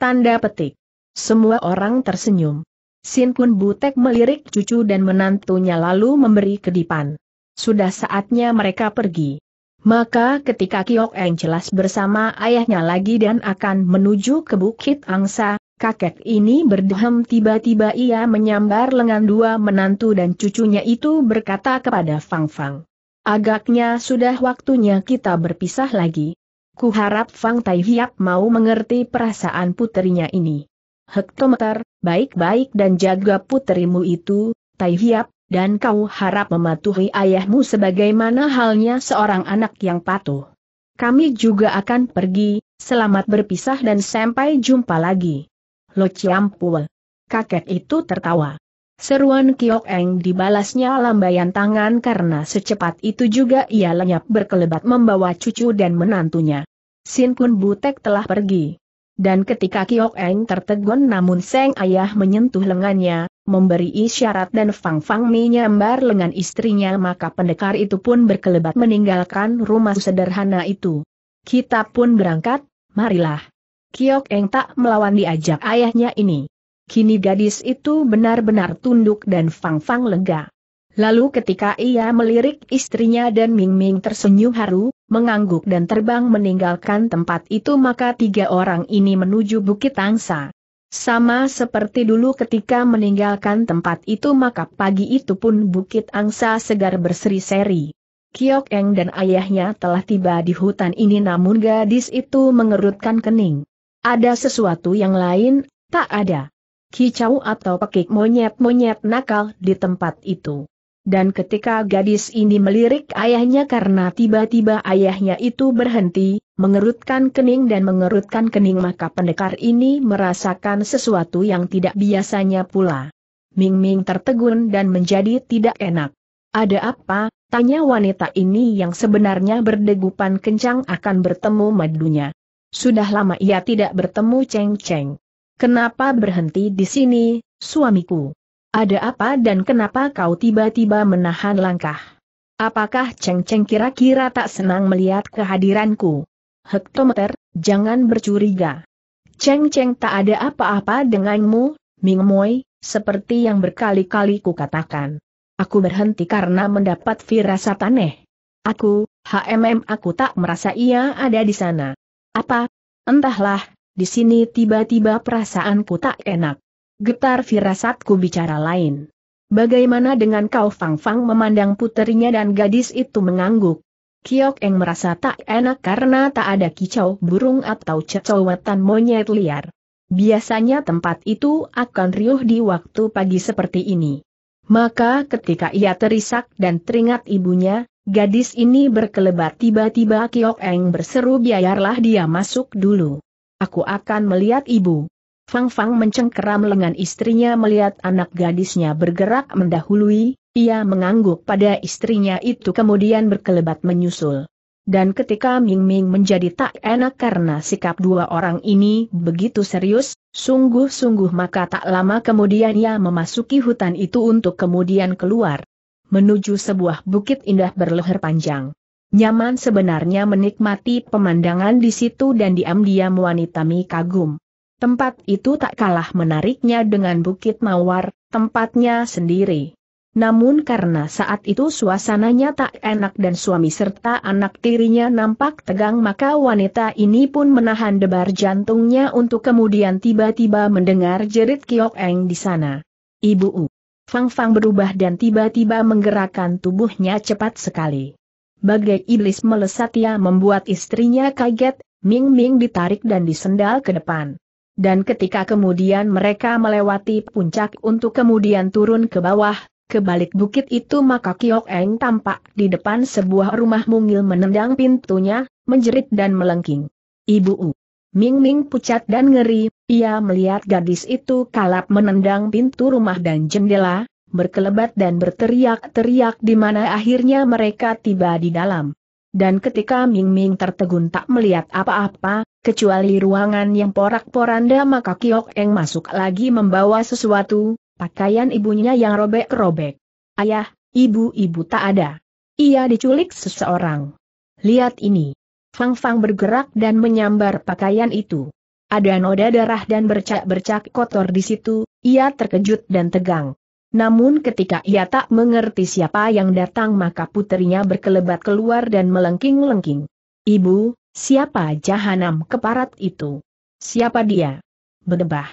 Tanda petik. Semua orang tersenyum. Sin Kun Butek melirik cucu dan menantunya lalu memberi kedipan. Sudah saatnya mereka pergi. Maka ketika Kiok Eng jelas bersama ayahnya lagi dan akan menuju ke Bukit Angsa, Kakek ini berdehem tiba-tiba ia menyambar lengan dua menantu dan cucunya itu berkata kepada Fang Fang. Agaknya sudah waktunya kita berpisah lagi. Kuharap Fang Tai Hiap mau mengerti perasaan putrinya ini. Hektometer, baik-baik dan jaga putrimu itu, Tai Hiap, dan kau harap mematuhi ayahmu sebagaimana halnya seorang anak yang patuh. Kami juga akan pergi, selamat berpisah dan sampai jumpa lagi. Lo Pul. Kakek itu tertawa. Seruan Kiok Eng dibalasnya lambaian tangan karena secepat itu juga ia lenyap berkelebat membawa cucu dan menantunya. Sin Kun Butek telah pergi. Dan ketika Kiok Eng tertegun namun Seng Ayah menyentuh lengannya, memberi isyarat dan Fang Fang Mi nyambar lengan istrinya maka pendekar itu pun berkelebat meninggalkan rumah sederhana itu. Kita pun berangkat, marilah. Kiok Eng tak melawan diajak ayahnya ini. Kini gadis itu benar-benar tunduk dan fang-fang lega. Lalu ketika ia melirik istrinya dan Ming Ming tersenyum haru, mengangguk dan terbang meninggalkan tempat itu maka tiga orang ini menuju Bukit Angsa. Sama seperti dulu ketika meninggalkan tempat itu maka pagi itu pun Bukit Angsa segar berseri-seri. Kiok Eng dan ayahnya telah tiba di hutan ini namun gadis itu mengerutkan kening. Ada sesuatu yang lain, tak ada. Kicau atau pekik monyet-monyet nakal di tempat itu. Dan ketika gadis ini melirik ayahnya karena tiba-tiba ayahnya itu berhenti, mengerutkan kening dan mengerutkan kening maka pendekar ini merasakan sesuatu yang tidak biasanya pula. Ming Ming tertegun dan menjadi tidak enak. Ada apa? Tanya wanita ini yang sebenarnya berdegupan kencang akan bertemu madunya. Sudah lama ia tidak bertemu Cheng Cheng. Kenapa berhenti di sini, suamiku? Ada apa dan kenapa kau tiba-tiba menahan langkah? Apakah Cheng Cheng kira-kira tak senang melihat kehadiranku? Hektometer, jangan bercuriga. Cheng Cheng tak ada apa-apa denganmu, Ming Moi, seperti yang berkali-kali kukatakan. Aku berhenti karena mendapat firasat aneh. Aku, HMM aku tak merasa ia ada di sana. Apa? Entahlah, di sini tiba-tiba perasaanku tak enak. Getar firasatku bicara lain. Bagaimana dengan kau Fang Fang memandang puterinya dan gadis itu mengangguk. Kiok Eng merasa tak enak karena tak ada kicau burung atau cecowetan monyet liar. Biasanya tempat itu akan riuh di waktu pagi seperti ini. Maka ketika ia terisak dan teringat ibunya, Gadis ini berkelebat tiba-tiba Kiok Eng berseru biarlah dia masuk dulu. Aku akan melihat ibu. Fang Fang mencengkeram lengan istrinya melihat anak gadisnya bergerak mendahului, ia mengangguk pada istrinya itu kemudian berkelebat menyusul. Dan ketika Ming Ming menjadi tak enak karena sikap dua orang ini begitu serius, sungguh-sungguh maka tak lama kemudian ia memasuki hutan itu untuk kemudian keluar menuju sebuah bukit indah berleher panjang. Nyaman sebenarnya menikmati pemandangan di situ dan diam-diam wanita Mi kagum. Tempat itu tak kalah menariknya dengan Bukit Mawar, tempatnya sendiri. Namun karena saat itu suasananya tak enak dan suami serta anak tirinya nampak tegang maka wanita ini pun menahan debar jantungnya untuk kemudian tiba-tiba mendengar jerit Kiok Eng di sana. Ibu U. Fang Fang berubah dan tiba-tiba menggerakkan tubuhnya cepat sekali. Bagai iblis melesat ia membuat istrinya kaget, Ming Ming ditarik dan disendal ke depan. Dan ketika kemudian mereka melewati puncak untuk kemudian turun ke bawah, ke balik bukit itu maka Kiok Eng tampak di depan sebuah rumah mungil menendang pintunya, menjerit dan melengking. Ibu U. Ming Ming pucat dan ngeri, ia melihat gadis itu kalap menendang pintu rumah dan jendela, berkelebat dan berteriak-teriak di mana akhirnya mereka tiba di dalam. Dan ketika Ming Ming tertegun tak melihat apa-apa, kecuali ruangan yang porak-poranda maka Kiok Eng masuk lagi membawa sesuatu, pakaian ibunya yang robek-robek. Ayah, ibu-ibu tak ada. Ia diculik seseorang. Lihat ini. Fang Fang bergerak dan menyambar pakaian itu. Ada noda darah dan bercak-bercak kotor di situ, ia terkejut dan tegang. Namun ketika ia tak mengerti siapa yang datang maka putrinya berkelebat keluar dan melengking-lengking. Ibu, siapa jahanam keparat itu? Siapa dia? Berdebah.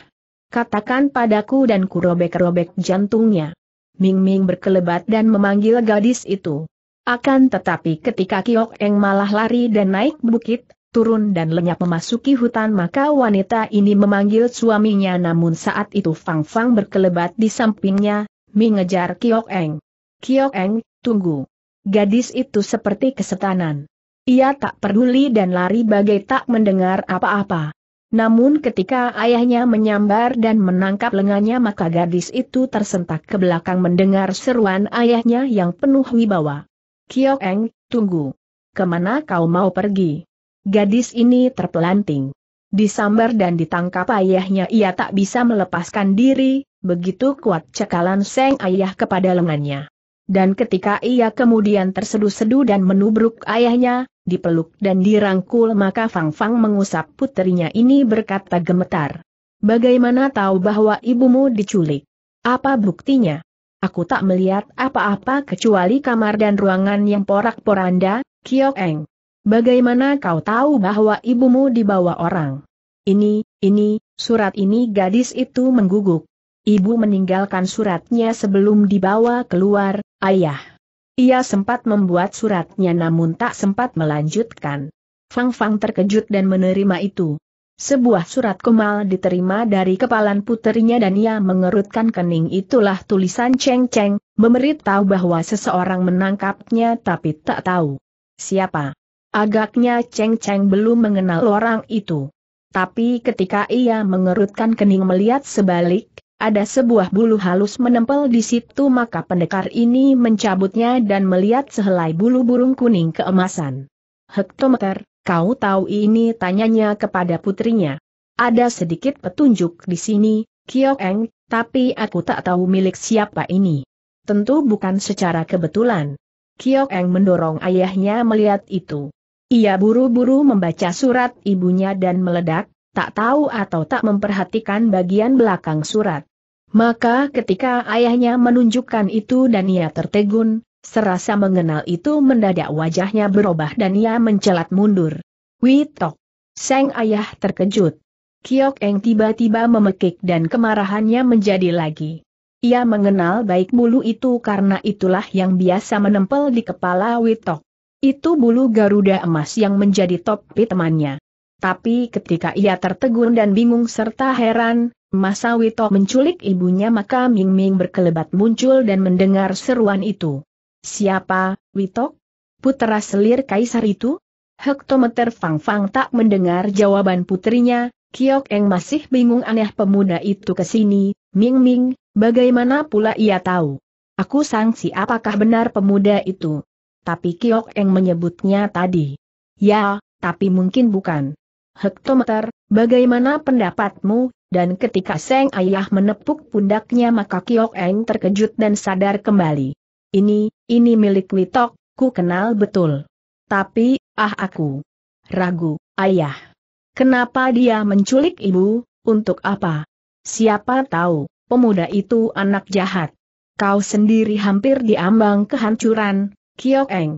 Katakan padaku dan kurobek-robek jantungnya. Ming-Ming berkelebat dan memanggil gadis itu. Akan tetapi ketika Kiok Eng malah lari dan naik bukit, turun dan lenyap memasuki hutan maka wanita ini memanggil suaminya namun saat itu Fang Fang berkelebat di sampingnya, mengejar Kiok Eng. Kiok Eng, tunggu. Gadis itu seperti kesetanan. Ia tak peduli dan lari bagai tak mendengar apa-apa. Namun ketika ayahnya menyambar dan menangkap lengannya maka gadis itu tersentak ke belakang mendengar seruan ayahnya yang penuh wibawa. Kiok Eng, tunggu. Kemana kau mau pergi? Gadis ini terpelanting. Disambar dan ditangkap ayahnya ia tak bisa melepaskan diri, begitu kuat cekalan seng ayah kepada lengannya. Dan ketika ia kemudian tersedu seduh dan menubruk ayahnya, dipeluk dan dirangkul maka Fang Fang mengusap putrinya ini berkata gemetar. Bagaimana tahu bahwa ibumu diculik? Apa buktinya? Aku tak melihat apa-apa kecuali kamar dan ruangan yang porak-poranda, Kiok Eng. Bagaimana kau tahu bahwa ibumu dibawa orang? Ini, ini, surat ini gadis itu mengguguk. Ibu meninggalkan suratnya sebelum dibawa keluar, ayah. Ia sempat membuat suratnya namun tak sempat melanjutkan. Fang Fang terkejut dan menerima itu. Sebuah surat Kemal diterima dari kepalan puterinya dan ia mengerutkan kening itulah tulisan Cheng Cheng, memberitahu bahwa seseorang menangkapnya tapi tak tahu. Siapa? Agaknya Cheng Cheng belum mengenal orang itu. Tapi ketika ia mengerutkan kening melihat sebalik, ada sebuah bulu halus menempel di situ maka pendekar ini mencabutnya dan melihat sehelai bulu burung kuning keemasan. Hektometer, kau tahu ini tanyanya kepada putrinya. Ada sedikit petunjuk di sini, Kiok Eng, tapi aku tak tahu milik siapa ini. Tentu bukan secara kebetulan. Kiok Eng mendorong ayahnya melihat itu. Ia buru-buru membaca surat ibunya dan meledak, tak tahu atau tak memperhatikan bagian belakang surat. Maka ketika ayahnya menunjukkan itu dan ia tertegun, serasa mengenal itu mendadak wajahnya berubah dan ia mencelat mundur. Witok! Sang ayah terkejut. Kiok Eng tiba-tiba memekik dan kemarahannya menjadi lagi. Ia mengenal baik bulu itu karena itulah yang biasa menempel di kepala Witok. Itu bulu Garuda emas yang menjadi topi temannya. Tapi ketika ia tertegun dan bingung serta heran, masa Wito menculik ibunya maka Ming Ming berkelebat muncul dan mendengar seruan itu. Siapa, Wito? Putera selir kaisar itu? Hektometer Fang Fang tak mendengar jawaban putrinya, Kiok Eng masih bingung aneh pemuda itu ke sini, Ming Ming, bagaimana pula ia tahu? Aku sangsi apakah benar pemuda itu? tapi Kiok Eng menyebutnya tadi. Ya, tapi mungkin bukan. Hektometer, bagaimana pendapatmu? Dan ketika Seng Ayah menepuk pundaknya maka Kiok Eng terkejut dan sadar kembali. Ini, ini milik Witok, ku kenal betul. Tapi, ah aku. Ragu, ayah. Kenapa dia menculik ibu, untuk apa? Siapa tahu, pemuda itu anak jahat. Kau sendiri hampir diambang kehancuran, Kiok Eng.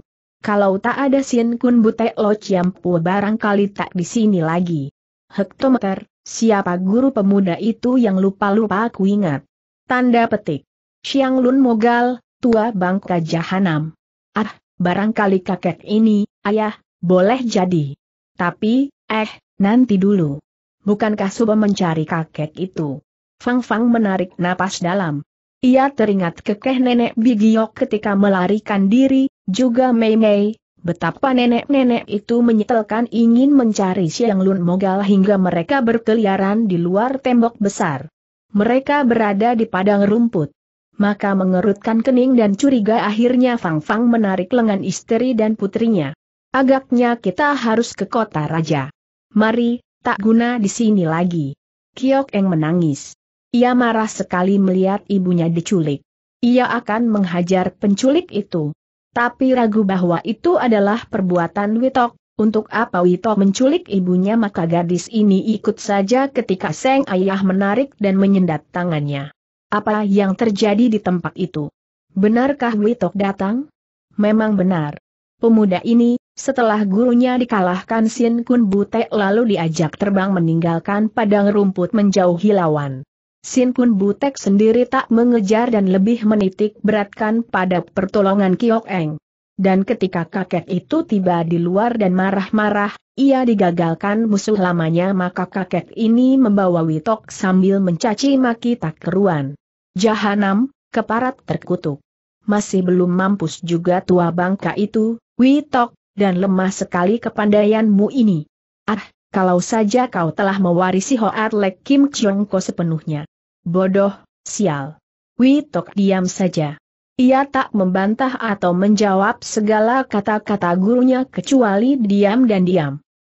Kalau tak ada Sien Kun Butek Lo Ciampu barangkali tak di sini lagi. Hektometer, siapa guru pemuda itu yang lupa-lupa aku ingat. Tanda petik. Siang Lun Mogal, tua bangka Jahanam. Ah, barangkali kakek ini, ayah, boleh jadi. Tapi, eh, nanti dulu. Bukankah Suba mencari kakek itu? Fang Fang menarik napas dalam. Ia teringat kekeh nenek Bigiok ketika melarikan diri, juga Mei Mei, betapa nenek-nenek itu menyetelkan ingin mencari Siang Lun Mogal hingga mereka berkeliaran di luar tembok besar. Mereka berada di padang rumput. Maka mengerutkan kening dan curiga akhirnya Fang Fang menarik lengan istri dan putrinya. Agaknya kita harus ke kota raja. Mari, tak guna di sini lagi. Kiok Eng menangis. Ia marah sekali melihat ibunya diculik. Ia akan menghajar penculik itu. Tapi ragu bahwa itu adalah perbuatan Witok, untuk apa Witok menculik ibunya maka gadis ini ikut saja ketika Seng Ayah menarik dan menyendat tangannya. Apa yang terjadi di tempat itu? Benarkah Witok datang? Memang benar. Pemuda ini, setelah gurunya dikalahkan Sin Kun Butek lalu diajak terbang meninggalkan padang rumput menjauhi lawan. Sin Kun Butek sendiri tak mengejar dan lebih menitik beratkan pada pertolongan Kiok Eng. Dan ketika kakek itu tiba di luar dan marah-marah, ia digagalkan musuh lamanya maka kakek ini membawa Witok sambil mencaci maki tak keruan. Jahanam, keparat terkutuk. Masih belum mampus juga tua bangka itu, Witok, dan lemah sekali kepandaianmu ini. Ah, kalau saja kau telah mewarisi Hoat Lek Kim Chiong Ko sepenuhnya bodoh, sial. Witok diam saja. Ia tak membantah atau menjawab segala kata-kata gurunya kecuali diam dan diam.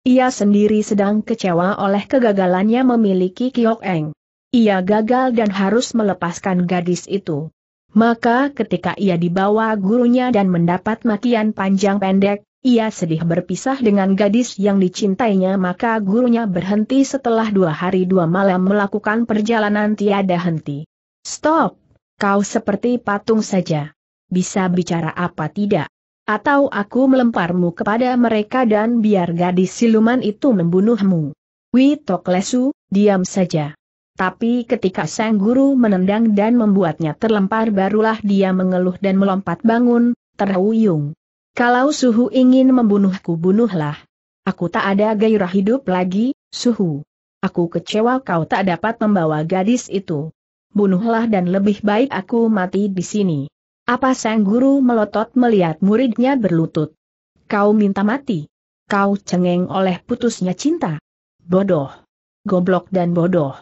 Ia sendiri sedang kecewa oleh kegagalannya memiliki Kiok Eng. Ia gagal dan harus melepaskan gadis itu. Maka ketika ia dibawa gurunya dan mendapat makian panjang pendek, ia sedih berpisah dengan gadis yang dicintainya maka gurunya berhenti setelah dua hari dua malam melakukan perjalanan tiada henti. Stop! Kau seperti patung saja. Bisa bicara apa tidak? Atau aku melemparmu kepada mereka dan biar gadis siluman itu membunuhmu. Witok Lesu, diam saja. Tapi ketika sang guru menendang dan membuatnya terlempar barulah dia mengeluh dan melompat bangun, terhuyung. Kalau Suhu ingin membunuhku bunuhlah. Aku tak ada gairah hidup lagi, Suhu. Aku kecewa kau tak dapat membawa gadis itu. Bunuhlah dan lebih baik aku mati di sini. Apa sang guru melotot melihat muridnya berlutut? Kau minta mati. Kau cengeng oleh putusnya cinta. Bodoh. Goblok dan bodoh.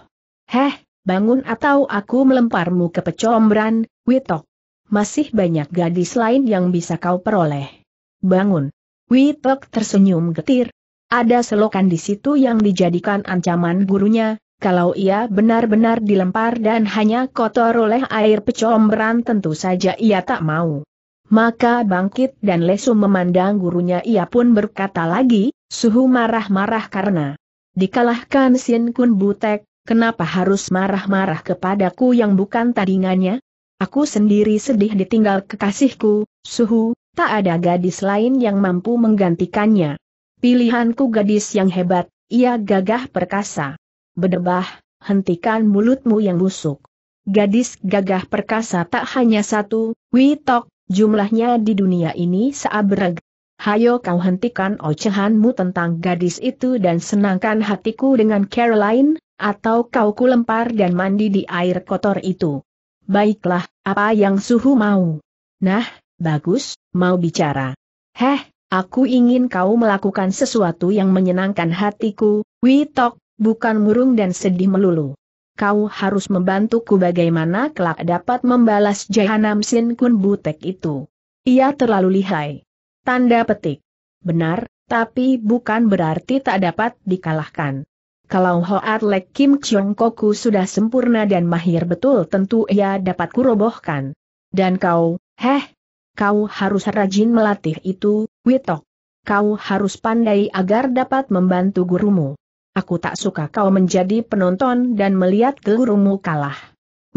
Heh, bangun atau aku melemparmu ke pecombran, Witok. Masih banyak gadis lain yang bisa kau peroleh bangun. Witok tersenyum getir. Ada selokan di situ yang dijadikan ancaman gurunya, kalau ia benar-benar dilempar dan hanya kotor oleh air pecomberan tentu saja ia tak mau. Maka bangkit dan lesu memandang gurunya ia pun berkata lagi, suhu marah-marah karena dikalahkan Sin Kun Butek, kenapa harus marah-marah kepadaku yang bukan tandingannya? Aku sendiri sedih ditinggal kekasihku, suhu, tak ada gadis lain yang mampu menggantikannya. Pilihanku gadis yang hebat, ia gagah perkasa. Bedebah, hentikan mulutmu yang busuk. Gadis gagah perkasa tak hanya satu, Witok, jumlahnya di dunia ini seabreg. Hayo kau hentikan ocehanmu tentang gadis itu dan senangkan hatiku dengan Caroline, atau kau kulempar dan mandi di air kotor itu. Baiklah, apa yang suhu mau. Nah, Bagus, mau bicara. Heh, aku ingin kau melakukan sesuatu yang menyenangkan hatiku, Witok, bukan murung dan sedih melulu. Kau harus membantuku bagaimana kelak dapat membalas Jahanam Sin Kun Butek itu. Ia terlalu lihai. Tanda petik. Benar, tapi bukan berarti tak dapat dikalahkan. Kalau Hoat Lek Kim Chiong Koku sudah sempurna dan mahir betul tentu ia dapat kurobohkan. Dan kau, heh, Kau harus rajin melatih itu, Witok. Kau harus pandai agar dapat membantu gurumu. Aku tak suka kau menjadi penonton dan melihat gurumu kalah.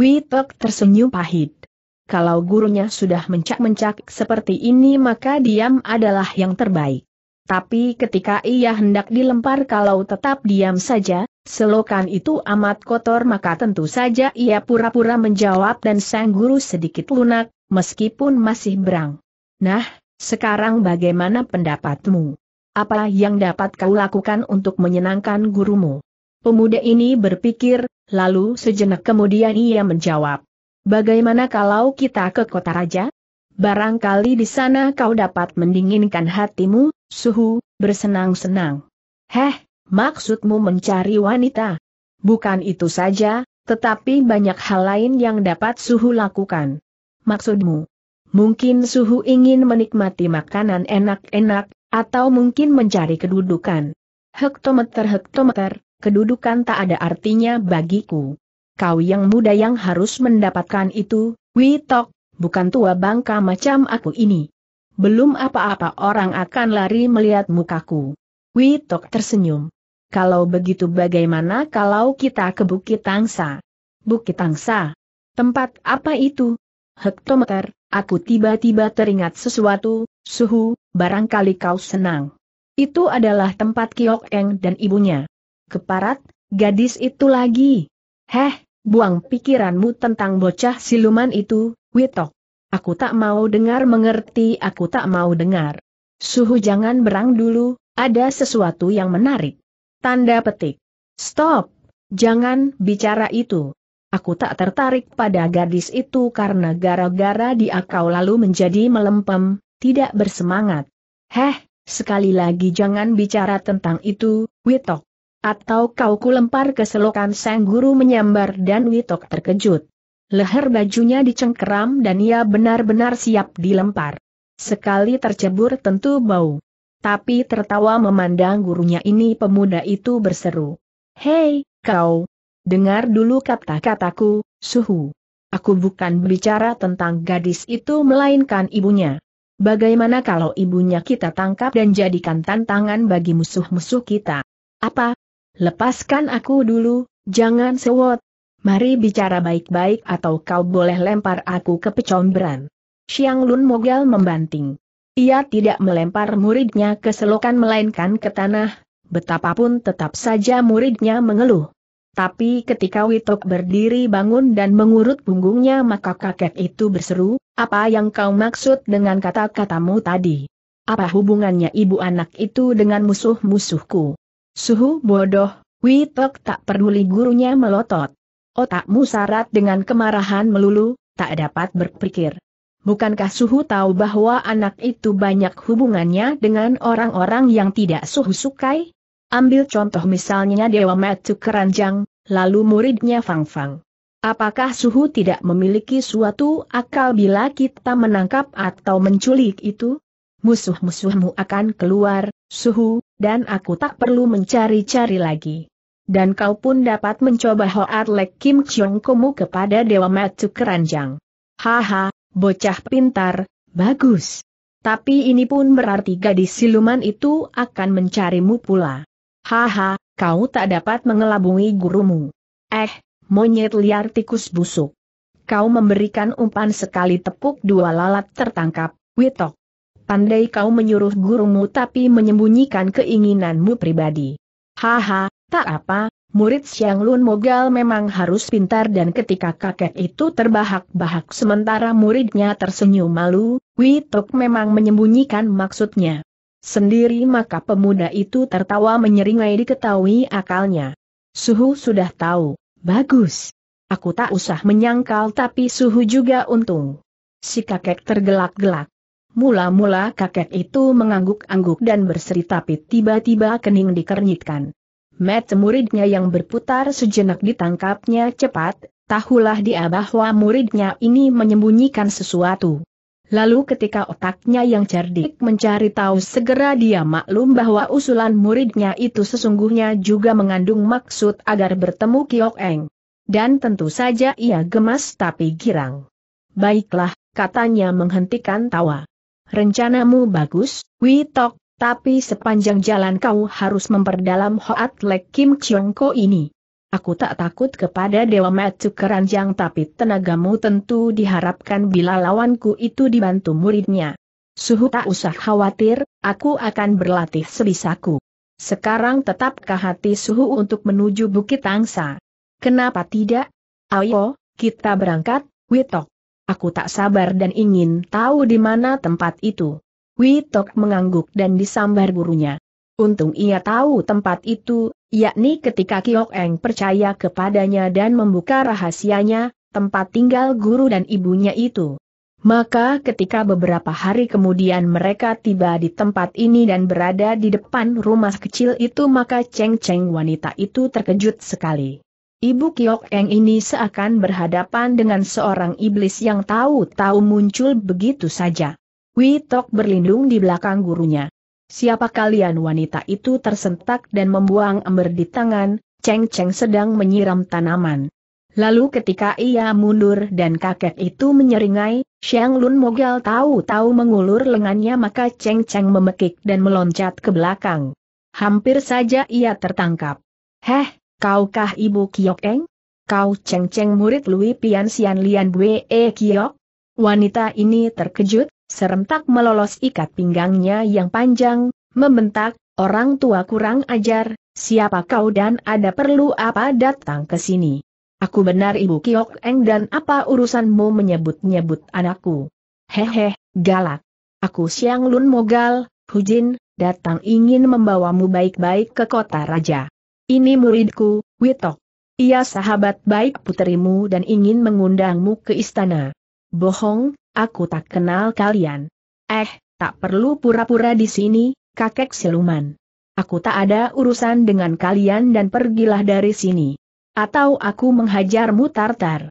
Witok tersenyum pahit. Kalau gurunya sudah mencak-mencak seperti ini maka diam adalah yang terbaik. Tapi ketika ia hendak dilempar kalau tetap diam saja, selokan itu amat kotor maka tentu saja ia pura-pura menjawab dan sang guru sedikit lunak, meskipun masih berang. Nah, sekarang bagaimana pendapatmu? Apa yang dapat kau lakukan untuk menyenangkan gurumu? Pemuda ini berpikir, lalu sejenak kemudian ia menjawab. Bagaimana kalau kita ke kota raja? Barangkali di sana kau dapat mendinginkan hatimu, suhu, bersenang-senang. Heh, maksudmu mencari wanita? Bukan itu saja, tetapi banyak hal lain yang dapat suhu lakukan maksudmu? Mungkin suhu ingin menikmati makanan enak-enak, atau mungkin mencari kedudukan. Hektometer-hektometer, kedudukan tak ada artinya bagiku. Kau yang muda yang harus mendapatkan itu, Witok, bukan tua bangka macam aku ini. Belum apa-apa orang akan lari melihat mukaku. Witok tersenyum. Kalau begitu bagaimana kalau kita ke Bukit Tangsa? Bukit Tangsa? Tempat apa itu? hektometer, aku tiba-tiba teringat sesuatu, suhu, barangkali kau senang. Itu adalah tempat Kiok Eng dan ibunya. Keparat, gadis itu lagi. Heh, buang pikiranmu tentang bocah siluman itu, Witok. Aku tak mau dengar mengerti, aku tak mau dengar. Suhu jangan berang dulu, ada sesuatu yang menarik. Tanda petik. Stop, jangan bicara itu. Aku tak tertarik pada gadis itu karena gara-gara dia kau lalu menjadi melempem, tidak bersemangat. Heh, sekali lagi jangan bicara tentang itu, Witok. Atau kau kulempar ke selokan sang guru menyambar dan Witok terkejut. Leher bajunya dicengkeram dan ia benar-benar siap dilempar. Sekali tercebur tentu bau. Tapi tertawa memandang gurunya ini pemuda itu berseru. Hei, kau, Dengar dulu kata-kataku, Suhu. Aku bukan bicara tentang gadis itu melainkan ibunya. Bagaimana kalau ibunya kita tangkap dan jadikan tantangan bagi musuh-musuh kita? Apa? Lepaskan aku dulu, jangan sewot. Mari bicara baik-baik atau kau boleh lempar aku ke pecombran. Xiang Lun mogel membanting. Ia tidak melempar muridnya ke selokan melainkan ke tanah, betapapun tetap saja muridnya mengeluh. Tapi ketika Witok berdiri bangun dan mengurut punggungnya maka kakek itu berseru, apa yang kau maksud dengan kata-katamu tadi? Apa hubungannya ibu anak itu dengan musuh-musuhku? Suhu bodoh, Witok tak peduli gurunya melotot. Otakmu syarat dengan kemarahan melulu, tak dapat berpikir. Bukankah Suhu tahu bahwa anak itu banyak hubungannya dengan orang-orang yang tidak Suhu sukai? Ambil contoh misalnya Dewa Metu Keranjang, lalu muridnya Fang Fang. Apakah suhu tidak memiliki suatu akal bila kita menangkap atau menculik itu? Musuh-musuhmu akan keluar, suhu, dan aku tak perlu mencari-cari lagi. Dan kau pun dapat mencoba Hoat Lek Kim Chiong Komu kepada Dewa Metu Keranjang. Haha, bocah pintar, bagus. Tapi ini pun berarti gadis siluman itu akan mencarimu pula. Haha, kau tak dapat mengelabui gurumu. Eh, monyet liar tikus busuk. Kau memberikan umpan sekali tepuk dua lalat tertangkap, Witok. Pandai kau menyuruh gurumu tapi menyembunyikan keinginanmu pribadi. Haha, tak apa, murid Siang Lun Mogal memang harus pintar dan ketika kakek itu terbahak-bahak sementara muridnya tersenyum malu, Witok memang menyembunyikan maksudnya sendiri maka pemuda itu tertawa menyeringai diketahui akalnya. Suhu sudah tahu, bagus. Aku tak usah menyangkal tapi Suhu juga untung. Si kakek tergelak-gelak. Mula-mula kakek itu mengangguk-angguk dan berseri tapi tiba-tiba kening dikernyitkan. Mat muridnya yang berputar sejenak ditangkapnya cepat, tahulah dia bahwa muridnya ini menyembunyikan sesuatu. Lalu ketika otaknya yang cerdik mencari tahu segera dia maklum bahwa usulan muridnya itu sesungguhnya juga mengandung maksud agar bertemu Kiok Eng. Dan tentu saja ia gemas tapi girang. Baiklah, katanya menghentikan tawa. Rencanamu bagus, Witok, tapi sepanjang jalan kau harus memperdalam Hoat Lek Kim Chiong Ko ini. Aku tak takut kepada Dewa Matsu Keranjang tapi tenagamu tentu diharapkan bila lawanku itu dibantu muridnya. Suhu tak usah khawatir, aku akan berlatih sebisaku. Sekarang tetapkah hati Suhu untuk menuju Bukit Angsa? Kenapa tidak? Ayo, kita berangkat, Witok. Aku tak sabar dan ingin tahu di mana tempat itu. Witok mengangguk dan disambar gurunya. Untung ia tahu tempat itu, yakni ketika Kiok Eng percaya kepadanya dan membuka rahasianya, tempat tinggal guru dan ibunya itu. Maka ketika beberapa hari kemudian mereka tiba di tempat ini dan berada di depan rumah kecil itu maka ceng-ceng wanita itu terkejut sekali. Ibu Kiok Eng ini seakan berhadapan dengan seorang iblis yang tahu-tahu muncul begitu saja. Witok berlindung di belakang gurunya. Siapa kalian wanita itu tersentak dan membuang ember di tangan, Cheng Cheng sedang menyiram tanaman. Lalu ketika ia mundur dan kakek itu menyeringai, Xiang Lun Mogal tahu-tahu mengulur lengannya maka Cheng Cheng memekik dan meloncat ke belakang. Hampir saja ia tertangkap. Heh, kaukah ibu Eng? Kau Cheng Cheng murid Lui Pian Sian Lian Bue e Kiok? Wanita ini terkejut, serentak melolos ikat pinggangnya yang panjang, membentak, orang tua kurang ajar, siapa kau dan ada perlu apa datang ke sini. Aku benar ibu Kiok Eng dan apa urusanmu menyebut-nyebut anakku. Hehe, galak. Aku Siang Lun Mogal, Hujin, datang ingin membawamu baik-baik ke kota raja. Ini muridku, Witok. Ia sahabat baik puterimu dan ingin mengundangmu ke istana. Bohong, aku tak kenal kalian. Eh, tak perlu pura-pura di sini, kakek siluman. Aku tak ada urusan dengan kalian dan pergilah dari sini. Atau aku menghajarmu tartar.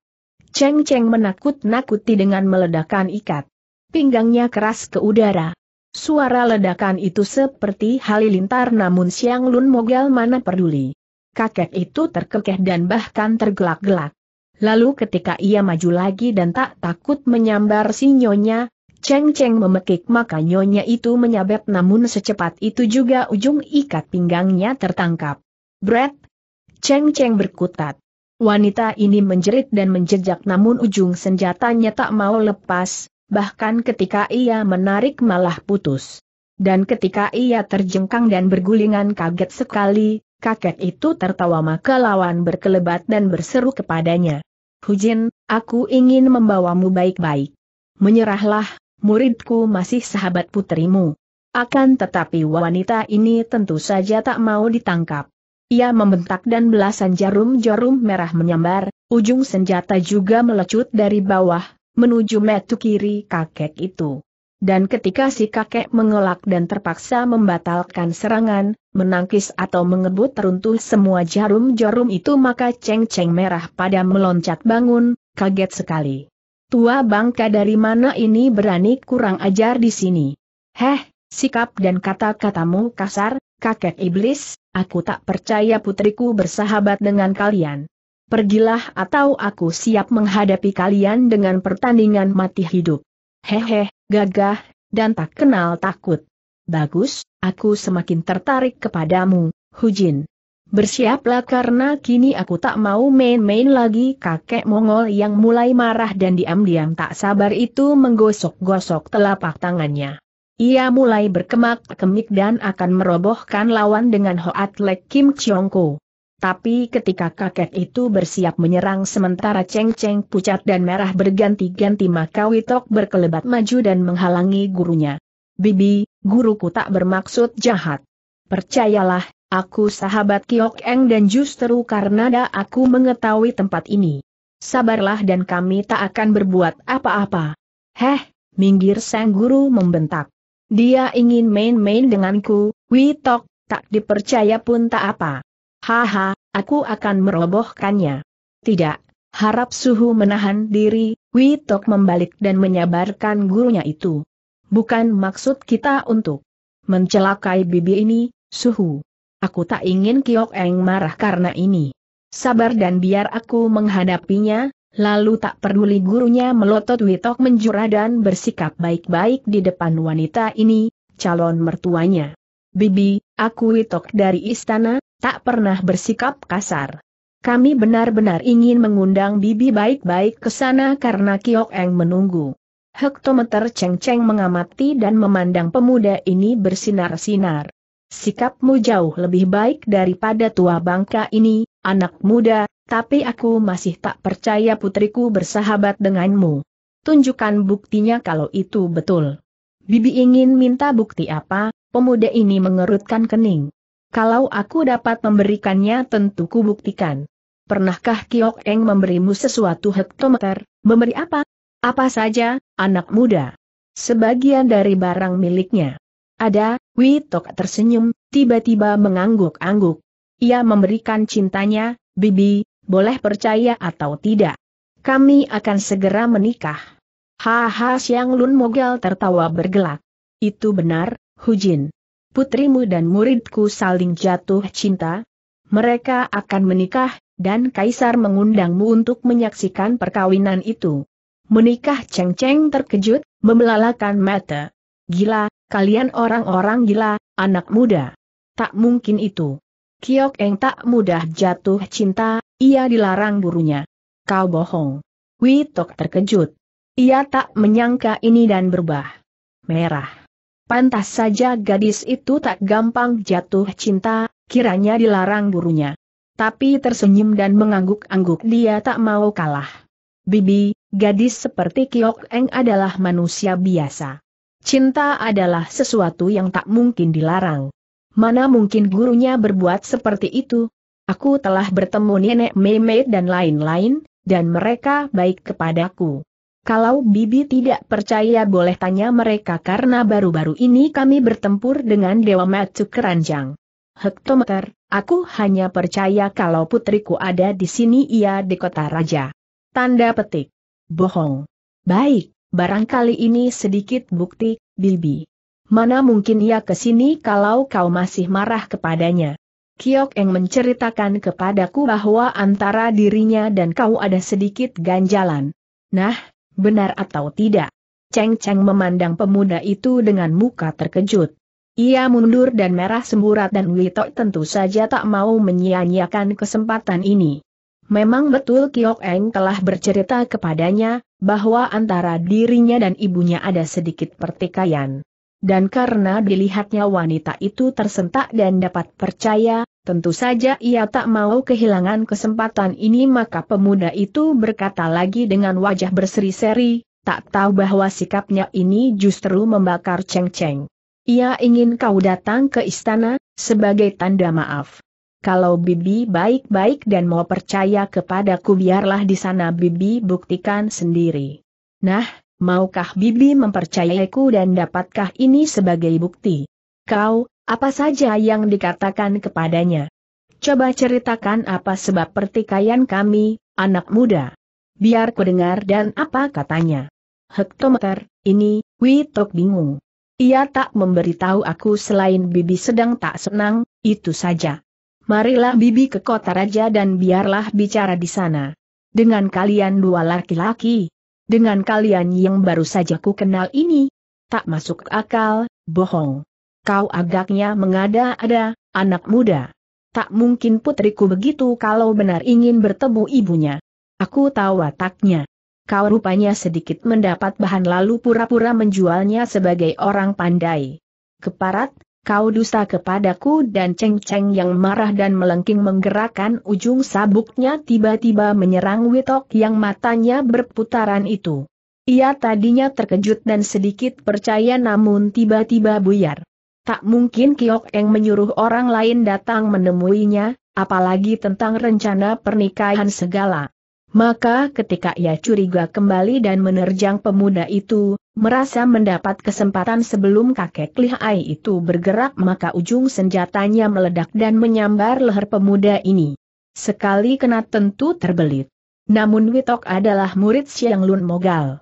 Cheng Cheng menakut-nakuti dengan meledakan ikat. Pinggangnya keras ke udara. Suara ledakan itu seperti halilintar namun Siang Lun Mogal mana peduli. Kakek itu terkekeh dan bahkan tergelak-gelak. Lalu ketika ia maju lagi dan tak takut menyambar si nyonya, Cheng Cheng memekik maka nyonya itu menyabet namun secepat itu juga ujung ikat pinggangnya tertangkap. Brett! Cheng Cheng berkutat. Wanita ini menjerit dan menjejak namun ujung senjatanya tak mau lepas, bahkan ketika ia menarik malah putus. Dan ketika ia terjengkang dan bergulingan kaget sekali, kakek itu tertawa maka lawan berkelebat dan berseru kepadanya. Hujin, aku ingin membawamu baik-baik. Menyerahlah, muridku masih sahabat putrimu. Akan tetapi wanita ini tentu saja tak mau ditangkap. Ia membentak dan belasan jarum-jarum merah menyambar, ujung senjata juga melecut dari bawah, menuju metu kiri kakek itu. Dan ketika si kakek mengelak dan terpaksa membatalkan serangan, menangkis atau mengebut teruntuh semua jarum-jarum itu maka ceng-ceng merah pada meloncat bangun, kaget sekali. Tua bangka dari mana ini berani kurang ajar di sini? Heh, sikap dan kata-katamu kasar, kakek iblis, aku tak percaya putriku bersahabat dengan kalian. Pergilah atau aku siap menghadapi kalian dengan pertandingan mati hidup hehe, gagah, dan tak kenal takut. Bagus, aku semakin tertarik kepadamu, Hujin. Bersiaplah karena kini aku tak mau main-main lagi kakek Mongol yang mulai marah dan diam-diam tak sabar itu menggosok-gosok telapak tangannya. Ia mulai berkemak-kemik dan akan merobohkan lawan dengan Hoat Lek Kim Ko. Tapi ketika kakek itu bersiap menyerang sementara Cheng Cheng pucat dan merah berganti-ganti maka Witok berkelebat maju dan menghalangi gurunya. Bibi, guruku tak bermaksud jahat. Percayalah, aku sahabat Kiok Eng dan justru karena da aku mengetahui tempat ini. Sabarlah dan kami tak akan berbuat apa-apa. Heh, minggir sang guru membentak. Dia ingin main-main denganku, Witok, tak dipercaya pun tak apa. Haha, aku akan merobohkannya. Tidak, harap suhu menahan diri, Witok membalik dan menyabarkan gurunya itu. Bukan maksud kita untuk mencelakai bibi ini, suhu. Aku tak ingin Kiok Eng marah karena ini. Sabar dan biar aku menghadapinya, lalu tak peduli gurunya melotot Witok menjura dan bersikap baik-baik di depan wanita ini, calon mertuanya. Bibi, aku Witok dari istana, tak pernah bersikap kasar. Kami benar-benar ingin mengundang Bibi baik-baik ke sana karena Kiok Eng menunggu. Hektometer Cheng Cheng mengamati dan memandang pemuda ini bersinar-sinar. Sikapmu jauh lebih baik daripada tua bangka ini, anak muda, tapi aku masih tak percaya putriku bersahabat denganmu. Tunjukkan buktinya kalau itu betul. Bibi ingin minta bukti apa, pemuda ini mengerutkan kening. Kalau aku dapat memberikannya tentu kubuktikan. Pernahkah Kiok Eng memberimu sesuatu hektometer? Memberi apa? Apa saja, anak muda. Sebagian dari barang miliknya. Ada, Witok tersenyum, tiba-tiba mengangguk-angguk. Ia memberikan cintanya, Bibi, boleh percaya atau tidak. Kami akan segera menikah. Haha Siang Lun Mogal tertawa bergelak. Itu benar, Hujin putrimu dan muridku saling jatuh cinta, mereka akan menikah, dan kaisar mengundangmu untuk menyaksikan perkawinan itu. Menikah Cheng Cheng terkejut, membelalakan mata. Gila, kalian orang-orang gila, anak muda. Tak mungkin itu. Kiok Eng tak mudah jatuh cinta, ia dilarang burunya. Kau bohong. Witok terkejut. Ia tak menyangka ini dan berubah. Merah. Pantas saja gadis itu tak gampang jatuh cinta, kiranya dilarang gurunya. Tapi tersenyum dan mengangguk-angguk dia tak mau kalah. Bibi, gadis seperti Kiok Eng adalah manusia biasa. Cinta adalah sesuatu yang tak mungkin dilarang. Mana mungkin gurunya berbuat seperti itu? Aku telah bertemu nenek Meme dan lain-lain, dan mereka baik kepadaku. Kalau Bibi tidak percaya boleh tanya mereka karena baru-baru ini kami bertempur dengan Dewa Matsu Keranjang. Hektometer, aku hanya percaya kalau putriku ada di sini ia di kota raja. Tanda petik. Bohong. Baik, barangkali ini sedikit bukti, Bibi. Mana mungkin ia ke sini kalau kau masih marah kepadanya. Kiok Eng menceritakan kepadaku bahwa antara dirinya dan kau ada sedikit ganjalan. Nah, Benar atau tidak? Cheng Cheng memandang pemuda itu dengan muka terkejut. Ia mundur dan merah semburat dan Wito tentu saja tak mau menyia-nyiakan kesempatan ini. Memang betul Kiok Eng telah bercerita kepadanya, bahwa antara dirinya dan ibunya ada sedikit pertikaian dan karena dilihatnya wanita itu tersentak dan dapat percaya, tentu saja ia tak mau kehilangan kesempatan ini maka pemuda itu berkata lagi dengan wajah berseri-seri, tak tahu bahwa sikapnya ini justru membakar ceng-ceng. Ia ingin kau datang ke istana, sebagai tanda maaf. Kalau Bibi baik-baik dan mau percaya kepadaku biarlah di sana Bibi buktikan sendiri. Nah, maukah Bibi mempercayaiku dan dapatkah ini sebagai bukti? Kau, apa saja yang dikatakan kepadanya? Coba ceritakan apa sebab pertikaian kami, anak muda. Biar ku dengar dan apa katanya. Hektometer, ini, Witok bingung. Ia tak memberitahu aku selain Bibi sedang tak senang, itu saja. Marilah Bibi ke kota raja dan biarlah bicara di sana. Dengan kalian dua laki-laki, dengan kalian yang baru saja ku kenal ini, tak masuk akal, bohong. Kau agaknya mengada-ada, anak muda. Tak mungkin putriku begitu kalau benar ingin bertemu ibunya. Aku tahu wataknya. Kau rupanya sedikit mendapat bahan lalu pura-pura menjualnya sebagai orang pandai. Keparat, kau dusta kepadaku dan Cheng Cheng yang marah dan melengking menggerakkan ujung sabuknya tiba-tiba menyerang Witok yang matanya berputaran itu. Ia tadinya terkejut dan sedikit percaya namun tiba-tiba buyar. Tak mungkin Kiok yang menyuruh orang lain datang menemuinya, apalagi tentang rencana pernikahan segala. Maka ketika ia curiga kembali dan menerjang pemuda itu, Merasa mendapat kesempatan sebelum kakek Lihai itu bergerak maka ujung senjatanya meledak dan menyambar leher pemuda ini. Sekali kena tentu terbelit. Namun Witok adalah murid Siang Lun Mogal.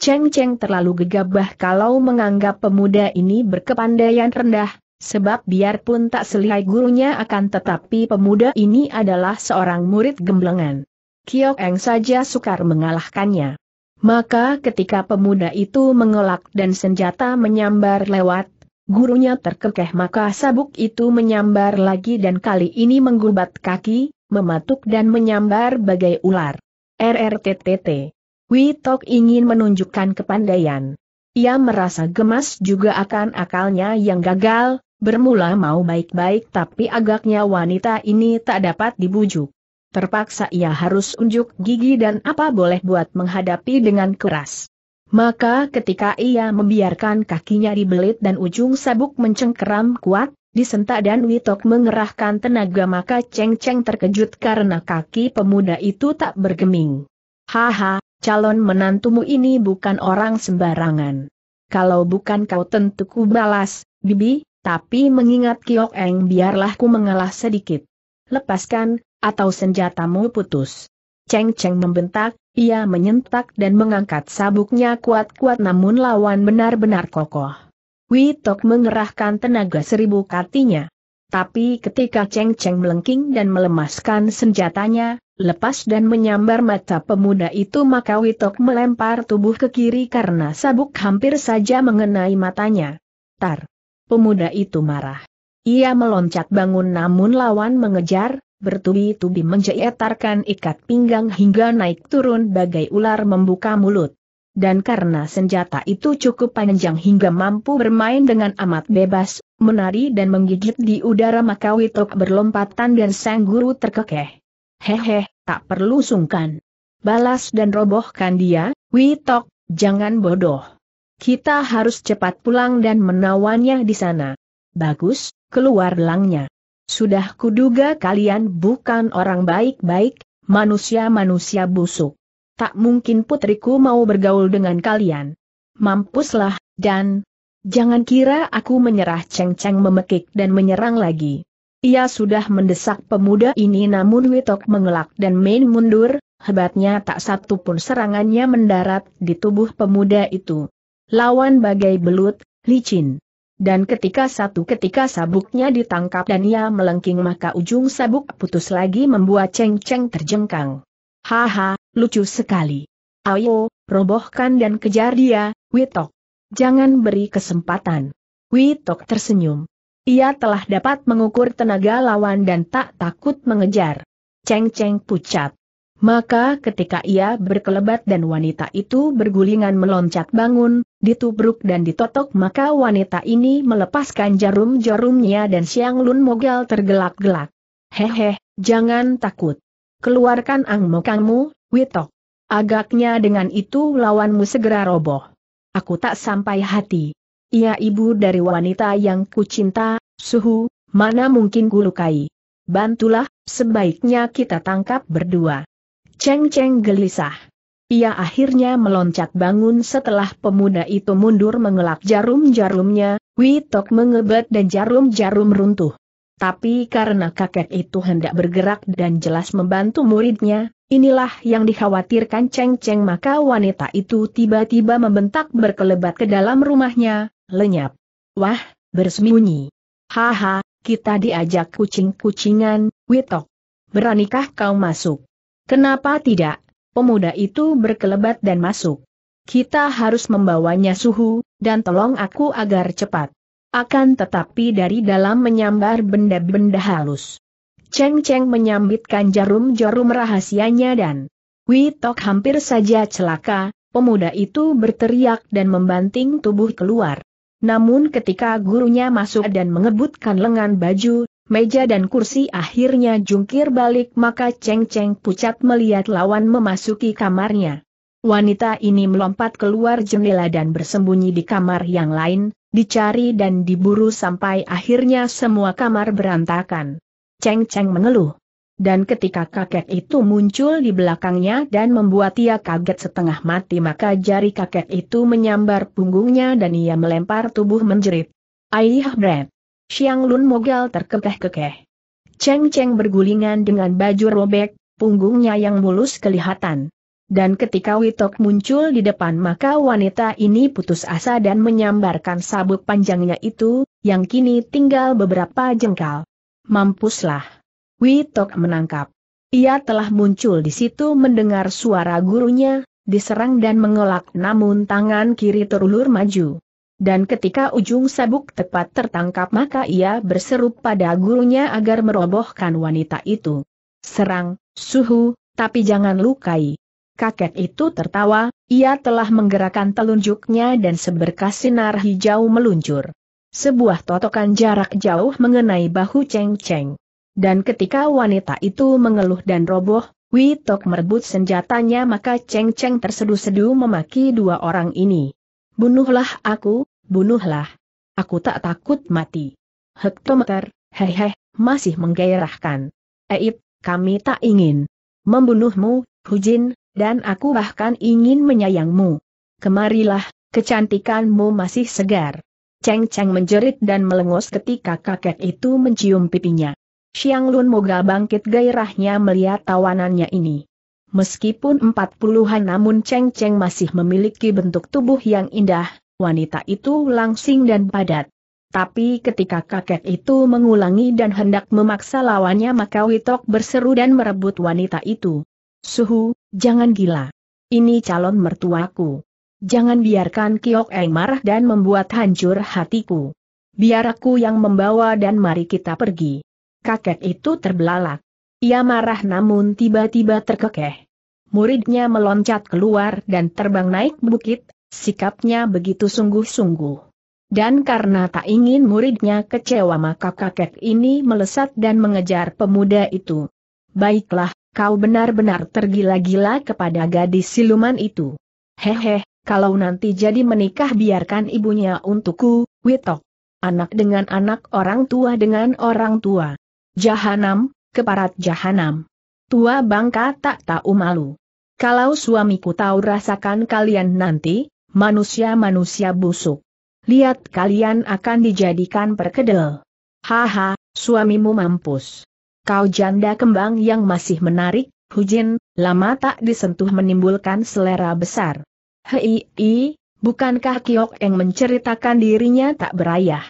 Cheng Cheng terlalu gegabah kalau menganggap pemuda ini berkepandaian rendah, sebab biarpun tak selihai gurunya akan tetapi pemuda ini adalah seorang murid gemblengan. Kiok Eng saja sukar mengalahkannya. Maka ketika pemuda itu mengelak dan senjata menyambar lewat, gurunya terkekeh maka sabuk itu menyambar lagi dan kali ini menggubat kaki, mematuk dan menyambar bagai ular. RRTTT. Witok ingin menunjukkan kepandaian. Ia merasa gemas juga akan akalnya yang gagal, bermula mau baik-baik tapi agaknya wanita ini tak dapat dibujuk. Terpaksa ia harus unjuk gigi dan apa boleh buat menghadapi dengan keras. Maka ketika ia membiarkan kakinya dibelit dan ujung sabuk mencengkeram kuat, disentak dan Witok mengerahkan tenaga maka Ceng Ceng terkejut karena kaki pemuda itu tak bergeming. Haha, calon menantumu ini bukan orang sembarangan. Kalau bukan kau tentu ku balas, Bibi, tapi mengingat Kiok Eng biarlah ku mengalah sedikit. Lepaskan, atau senjatamu putus. Cheng Cheng membentak, ia menyentak dan mengangkat sabuknya kuat-kuat namun lawan benar-benar kokoh. Witok mengerahkan tenaga seribu katinya. Tapi ketika Cheng Cheng melengking dan melemaskan senjatanya, lepas dan menyambar mata pemuda itu maka Witok melempar tubuh ke kiri karena sabuk hampir saja mengenai matanya. Tar! Pemuda itu marah. Ia meloncat bangun namun lawan mengejar, bertubi-tubi menjeetarkan ikat pinggang hingga naik turun bagai ular membuka mulut. Dan karena senjata itu cukup panjang hingga mampu bermain dengan amat bebas, menari dan menggigit di udara maka Witok berlompatan dan sang guru terkekeh. Hehe, tak perlu sungkan. Balas dan robohkan dia, Witok, jangan bodoh. Kita harus cepat pulang dan menawannya di sana. Bagus, keluar langnya. Sudah kuduga kalian bukan orang baik-baik, manusia-manusia busuk. Tak mungkin putriku mau bergaul dengan kalian. Mampuslah, dan... Jangan kira aku menyerah ceng-ceng memekik dan menyerang lagi. Ia sudah mendesak pemuda ini namun Witok mengelak dan main mundur, hebatnya tak satu pun serangannya mendarat di tubuh pemuda itu. Lawan bagai belut, licin dan ketika satu ketika sabuknya ditangkap dan ia melengking maka ujung sabuk putus lagi membuat ceng-ceng terjengkang. Haha, lucu sekali. Ayo, robohkan dan kejar dia, Witok. Jangan beri kesempatan. Witok tersenyum. Ia telah dapat mengukur tenaga lawan dan tak takut mengejar. Ceng Ceng pucat. Maka ketika ia berkelebat dan wanita itu bergulingan meloncat bangun, ditubruk dan ditotok maka wanita ini melepaskan jarum-jarumnya dan Siang Lun Mogal tergelak-gelak. Hehe, jangan takut. Keluarkan angmokangmu, Witok. Agaknya dengan itu lawanmu segera roboh. Aku tak sampai hati. Ia ibu dari wanita yang kucinta, suhu, mana mungkin kulukai. Bantulah, sebaiknya kita tangkap berdua. Cheng Cheng gelisah. Ia akhirnya meloncat bangun setelah pemuda itu mundur mengelak jarum-jarumnya, Witok mengebet dan jarum-jarum runtuh. Tapi karena kakek itu hendak bergerak dan jelas membantu muridnya, inilah yang dikhawatirkan Cheng Cheng maka wanita itu tiba-tiba membentak berkelebat ke dalam rumahnya, lenyap. Wah, bersembunyi. Haha, kita diajak kucing-kucingan, Witok. Beranikah kau masuk? Kenapa tidak? Pemuda itu berkelebat dan masuk. Kita harus membawanya suhu, dan tolong aku agar cepat. Akan tetapi dari dalam menyambar benda-benda halus. Cheng Cheng menyambitkan jarum-jarum rahasianya dan Witok hampir saja celaka, pemuda itu berteriak dan membanting tubuh keluar. Namun ketika gurunya masuk dan mengebutkan lengan baju, meja dan kursi akhirnya jungkir balik maka Cheng Cheng pucat melihat lawan memasuki kamarnya. Wanita ini melompat keluar jendela dan bersembunyi di kamar yang lain, dicari dan diburu sampai akhirnya semua kamar berantakan. Cheng Cheng mengeluh. Dan ketika kakek itu muncul di belakangnya dan membuat ia kaget setengah mati maka jari kakek itu menyambar punggungnya dan ia melempar tubuh menjerit. Aih Brad. Xiang Lun Mogal terkekeh-kekeh. Cheng Cheng bergulingan dengan baju robek, punggungnya yang mulus kelihatan. Dan ketika Witok muncul di depan maka wanita ini putus asa dan menyambarkan sabuk panjangnya itu, yang kini tinggal beberapa jengkal. Mampuslah. Witok menangkap. Ia telah muncul di situ mendengar suara gurunya, diserang dan mengelak namun tangan kiri terulur maju. Dan ketika ujung sabuk tepat tertangkap maka ia berseru pada gurunya agar merobohkan wanita itu. Serang, suhu, tapi jangan lukai. Kakek itu tertawa, ia telah menggerakkan telunjuknya dan seberkas sinar hijau meluncur. Sebuah totokan jarak jauh mengenai bahu Cheng Cheng. Dan ketika wanita itu mengeluh dan roboh, Witok merebut senjatanya maka Cheng Cheng terseduh-seduh memaki dua orang ini. Bunuhlah aku, bunuhlah. Aku tak takut mati. Hektometer, hehe, masih menggairahkan. Eip, kami tak ingin membunuhmu, Hujin, dan aku bahkan ingin menyayangmu. Kemarilah, kecantikanmu masih segar. Cheng Cheng menjerit dan melengos ketika kakek itu mencium pipinya. Xiang Lun Moga bangkit gairahnya melihat tawanannya ini. Meskipun empat puluhan namun Cheng Cheng masih memiliki bentuk tubuh yang indah, wanita itu langsing dan padat. Tapi ketika kakek itu mengulangi dan hendak memaksa lawannya maka Witok berseru dan merebut wanita itu. Suhu, jangan gila. Ini calon mertuaku. Jangan biarkan Kiok Eng marah dan membuat hancur hatiku. Biar aku yang membawa dan mari kita pergi. Kakek itu terbelalak. Ia marah namun tiba-tiba terkekeh. Muridnya meloncat keluar dan terbang naik bukit, Sikapnya begitu sungguh-sungguh. Dan karena tak ingin muridnya kecewa maka kakek ini melesat dan mengejar pemuda itu. Baiklah, kau benar-benar tergila-gila kepada gadis siluman itu. Hehe, kalau nanti jadi menikah biarkan ibunya untukku, Witok. Anak dengan anak orang tua dengan orang tua. Jahanam, keparat jahanam. Tua bangka tak tahu malu. Kalau suamiku tahu rasakan kalian nanti, manusia-manusia busuk. Lihat kalian akan dijadikan perkedel. Haha, suamimu mampus. Kau janda kembang yang masih menarik, Hujin, lama tak disentuh menimbulkan selera besar. Hei, i, bukankah Kiok yang menceritakan dirinya tak berayah?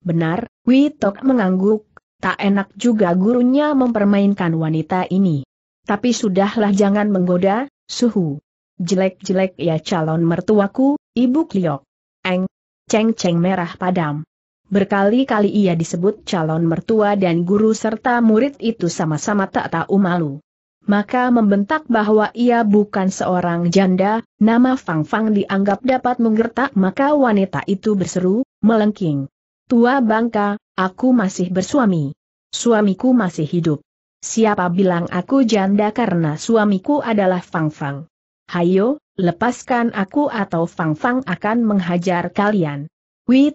Benar, Witok mengangguk, tak enak juga gurunya mempermainkan wanita ini. Tapi sudahlah jangan menggoda, suhu jelek-jelek ya calon mertuaku, Ibu Kliok. Eng, ceng-ceng merah padam. Berkali-kali ia disebut calon mertua dan guru serta murid itu sama-sama tak tahu malu. Maka membentak bahwa ia bukan seorang janda, nama Fang Fang dianggap dapat menggertak maka wanita itu berseru, melengking. Tua bangka, aku masih bersuami. Suamiku masih hidup. Siapa bilang aku janda karena suamiku adalah Fang Fang. Hayo, lepaskan aku atau Fang Fang akan menghajar kalian.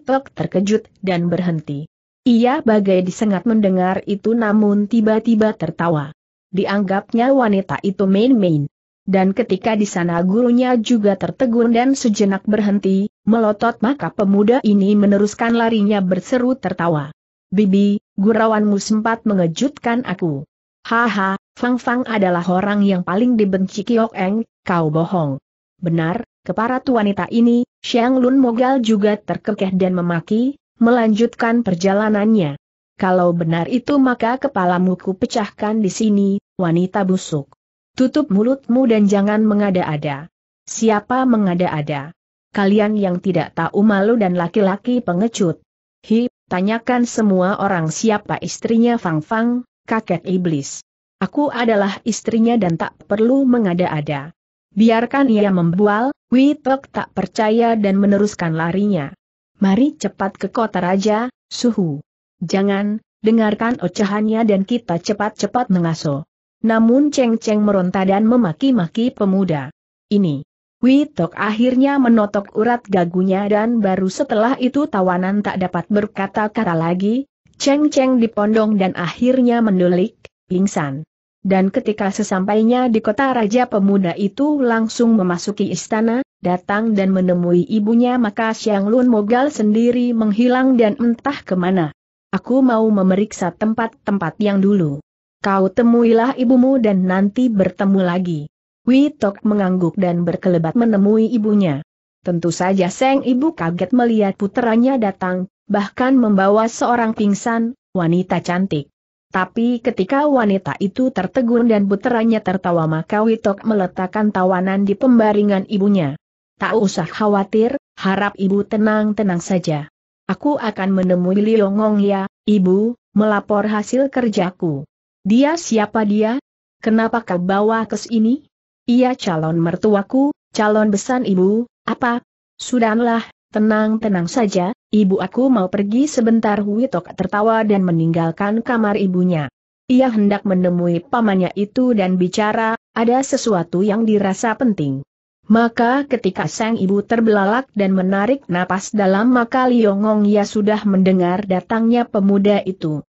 Tok terkejut dan berhenti. Ia bagai disengat mendengar itu namun tiba-tiba tertawa. Dianggapnya wanita itu main-main. Dan ketika di sana gurunya juga tertegun dan sejenak berhenti, melotot maka pemuda ini meneruskan larinya berseru tertawa. Bibi, gurawanmu sempat mengejutkan aku. Haha, Fang Fang adalah orang yang paling dibenci Kiok Eng, kau bohong. Benar, keparat wanita ini, Xiang Lun Mogal juga terkekeh dan memaki, melanjutkan perjalanannya. Kalau benar itu maka kepalamu ku pecahkan di sini, wanita busuk. Tutup mulutmu dan jangan mengada-ada. Siapa mengada-ada? Kalian yang tidak tahu malu dan laki-laki pengecut. Hi, tanyakan semua orang siapa istrinya Fang Fang, kakek iblis. Aku adalah istrinya dan tak perlu mengada-ada. Biarkan ia membual, Witok tak percaya dan meneruskan larinya. Mari cepat ke kota raja, suhu. Jangan, dengarkan ocehannya dan kita cepat-cepat mengaso. Namun Ceng Ceng meronta dan memaki-maki pemuda. Ini. Witok akhirnya menotok urat gagunya dan baru setelah itu tawanan tak dapat berkata-kata lagi, Ceng Ceng dipondong dan akhirnya mendulik, pingsan dan ketika sesampainya di kota Raja Pemuda itu langsung memasuki istana, datang dan menemui ibunya maka Siang Lun Mogal sendiri menghilang dan entah kemana. Aku mau memeriksa tempat-tempat yang dulu. Kau temuilah ibumu dan nanti bertemu lagi. Witok mengangguk dan berkelebat menemui ibunya. Tentu saja Seng ibu kaget melihat putranya datang, bahkan membawa seorang pingsan, wanita cantik. Tapi ketika wanita itu tertegun dan puteranya tertawa maka Witok meletakkan tawanan di pembaringan ibunya. Tak usah khawatir, harap ibu tenang-tenang saja. Aku akan menemui Liongong ya, ibu, melapor hasil kerjaku. Dia siapa dia? Kenapa kau bawa ke sini? Ia calon mertuaku, calon besan ibu, apa? Sudahlah, Tenang-tenang saja, ibu aku mau pergi sebentar Witok tertawa dan meninggalkan kamar ibunya. Ia hendak menemui pamannya itu dan bicara, ada sesuatu yang dirasa penting. Maka ketika sang ibu terbelalak dan menarik napas dalam maka Liongong ia sudah mendengar datangnya pemuda itu.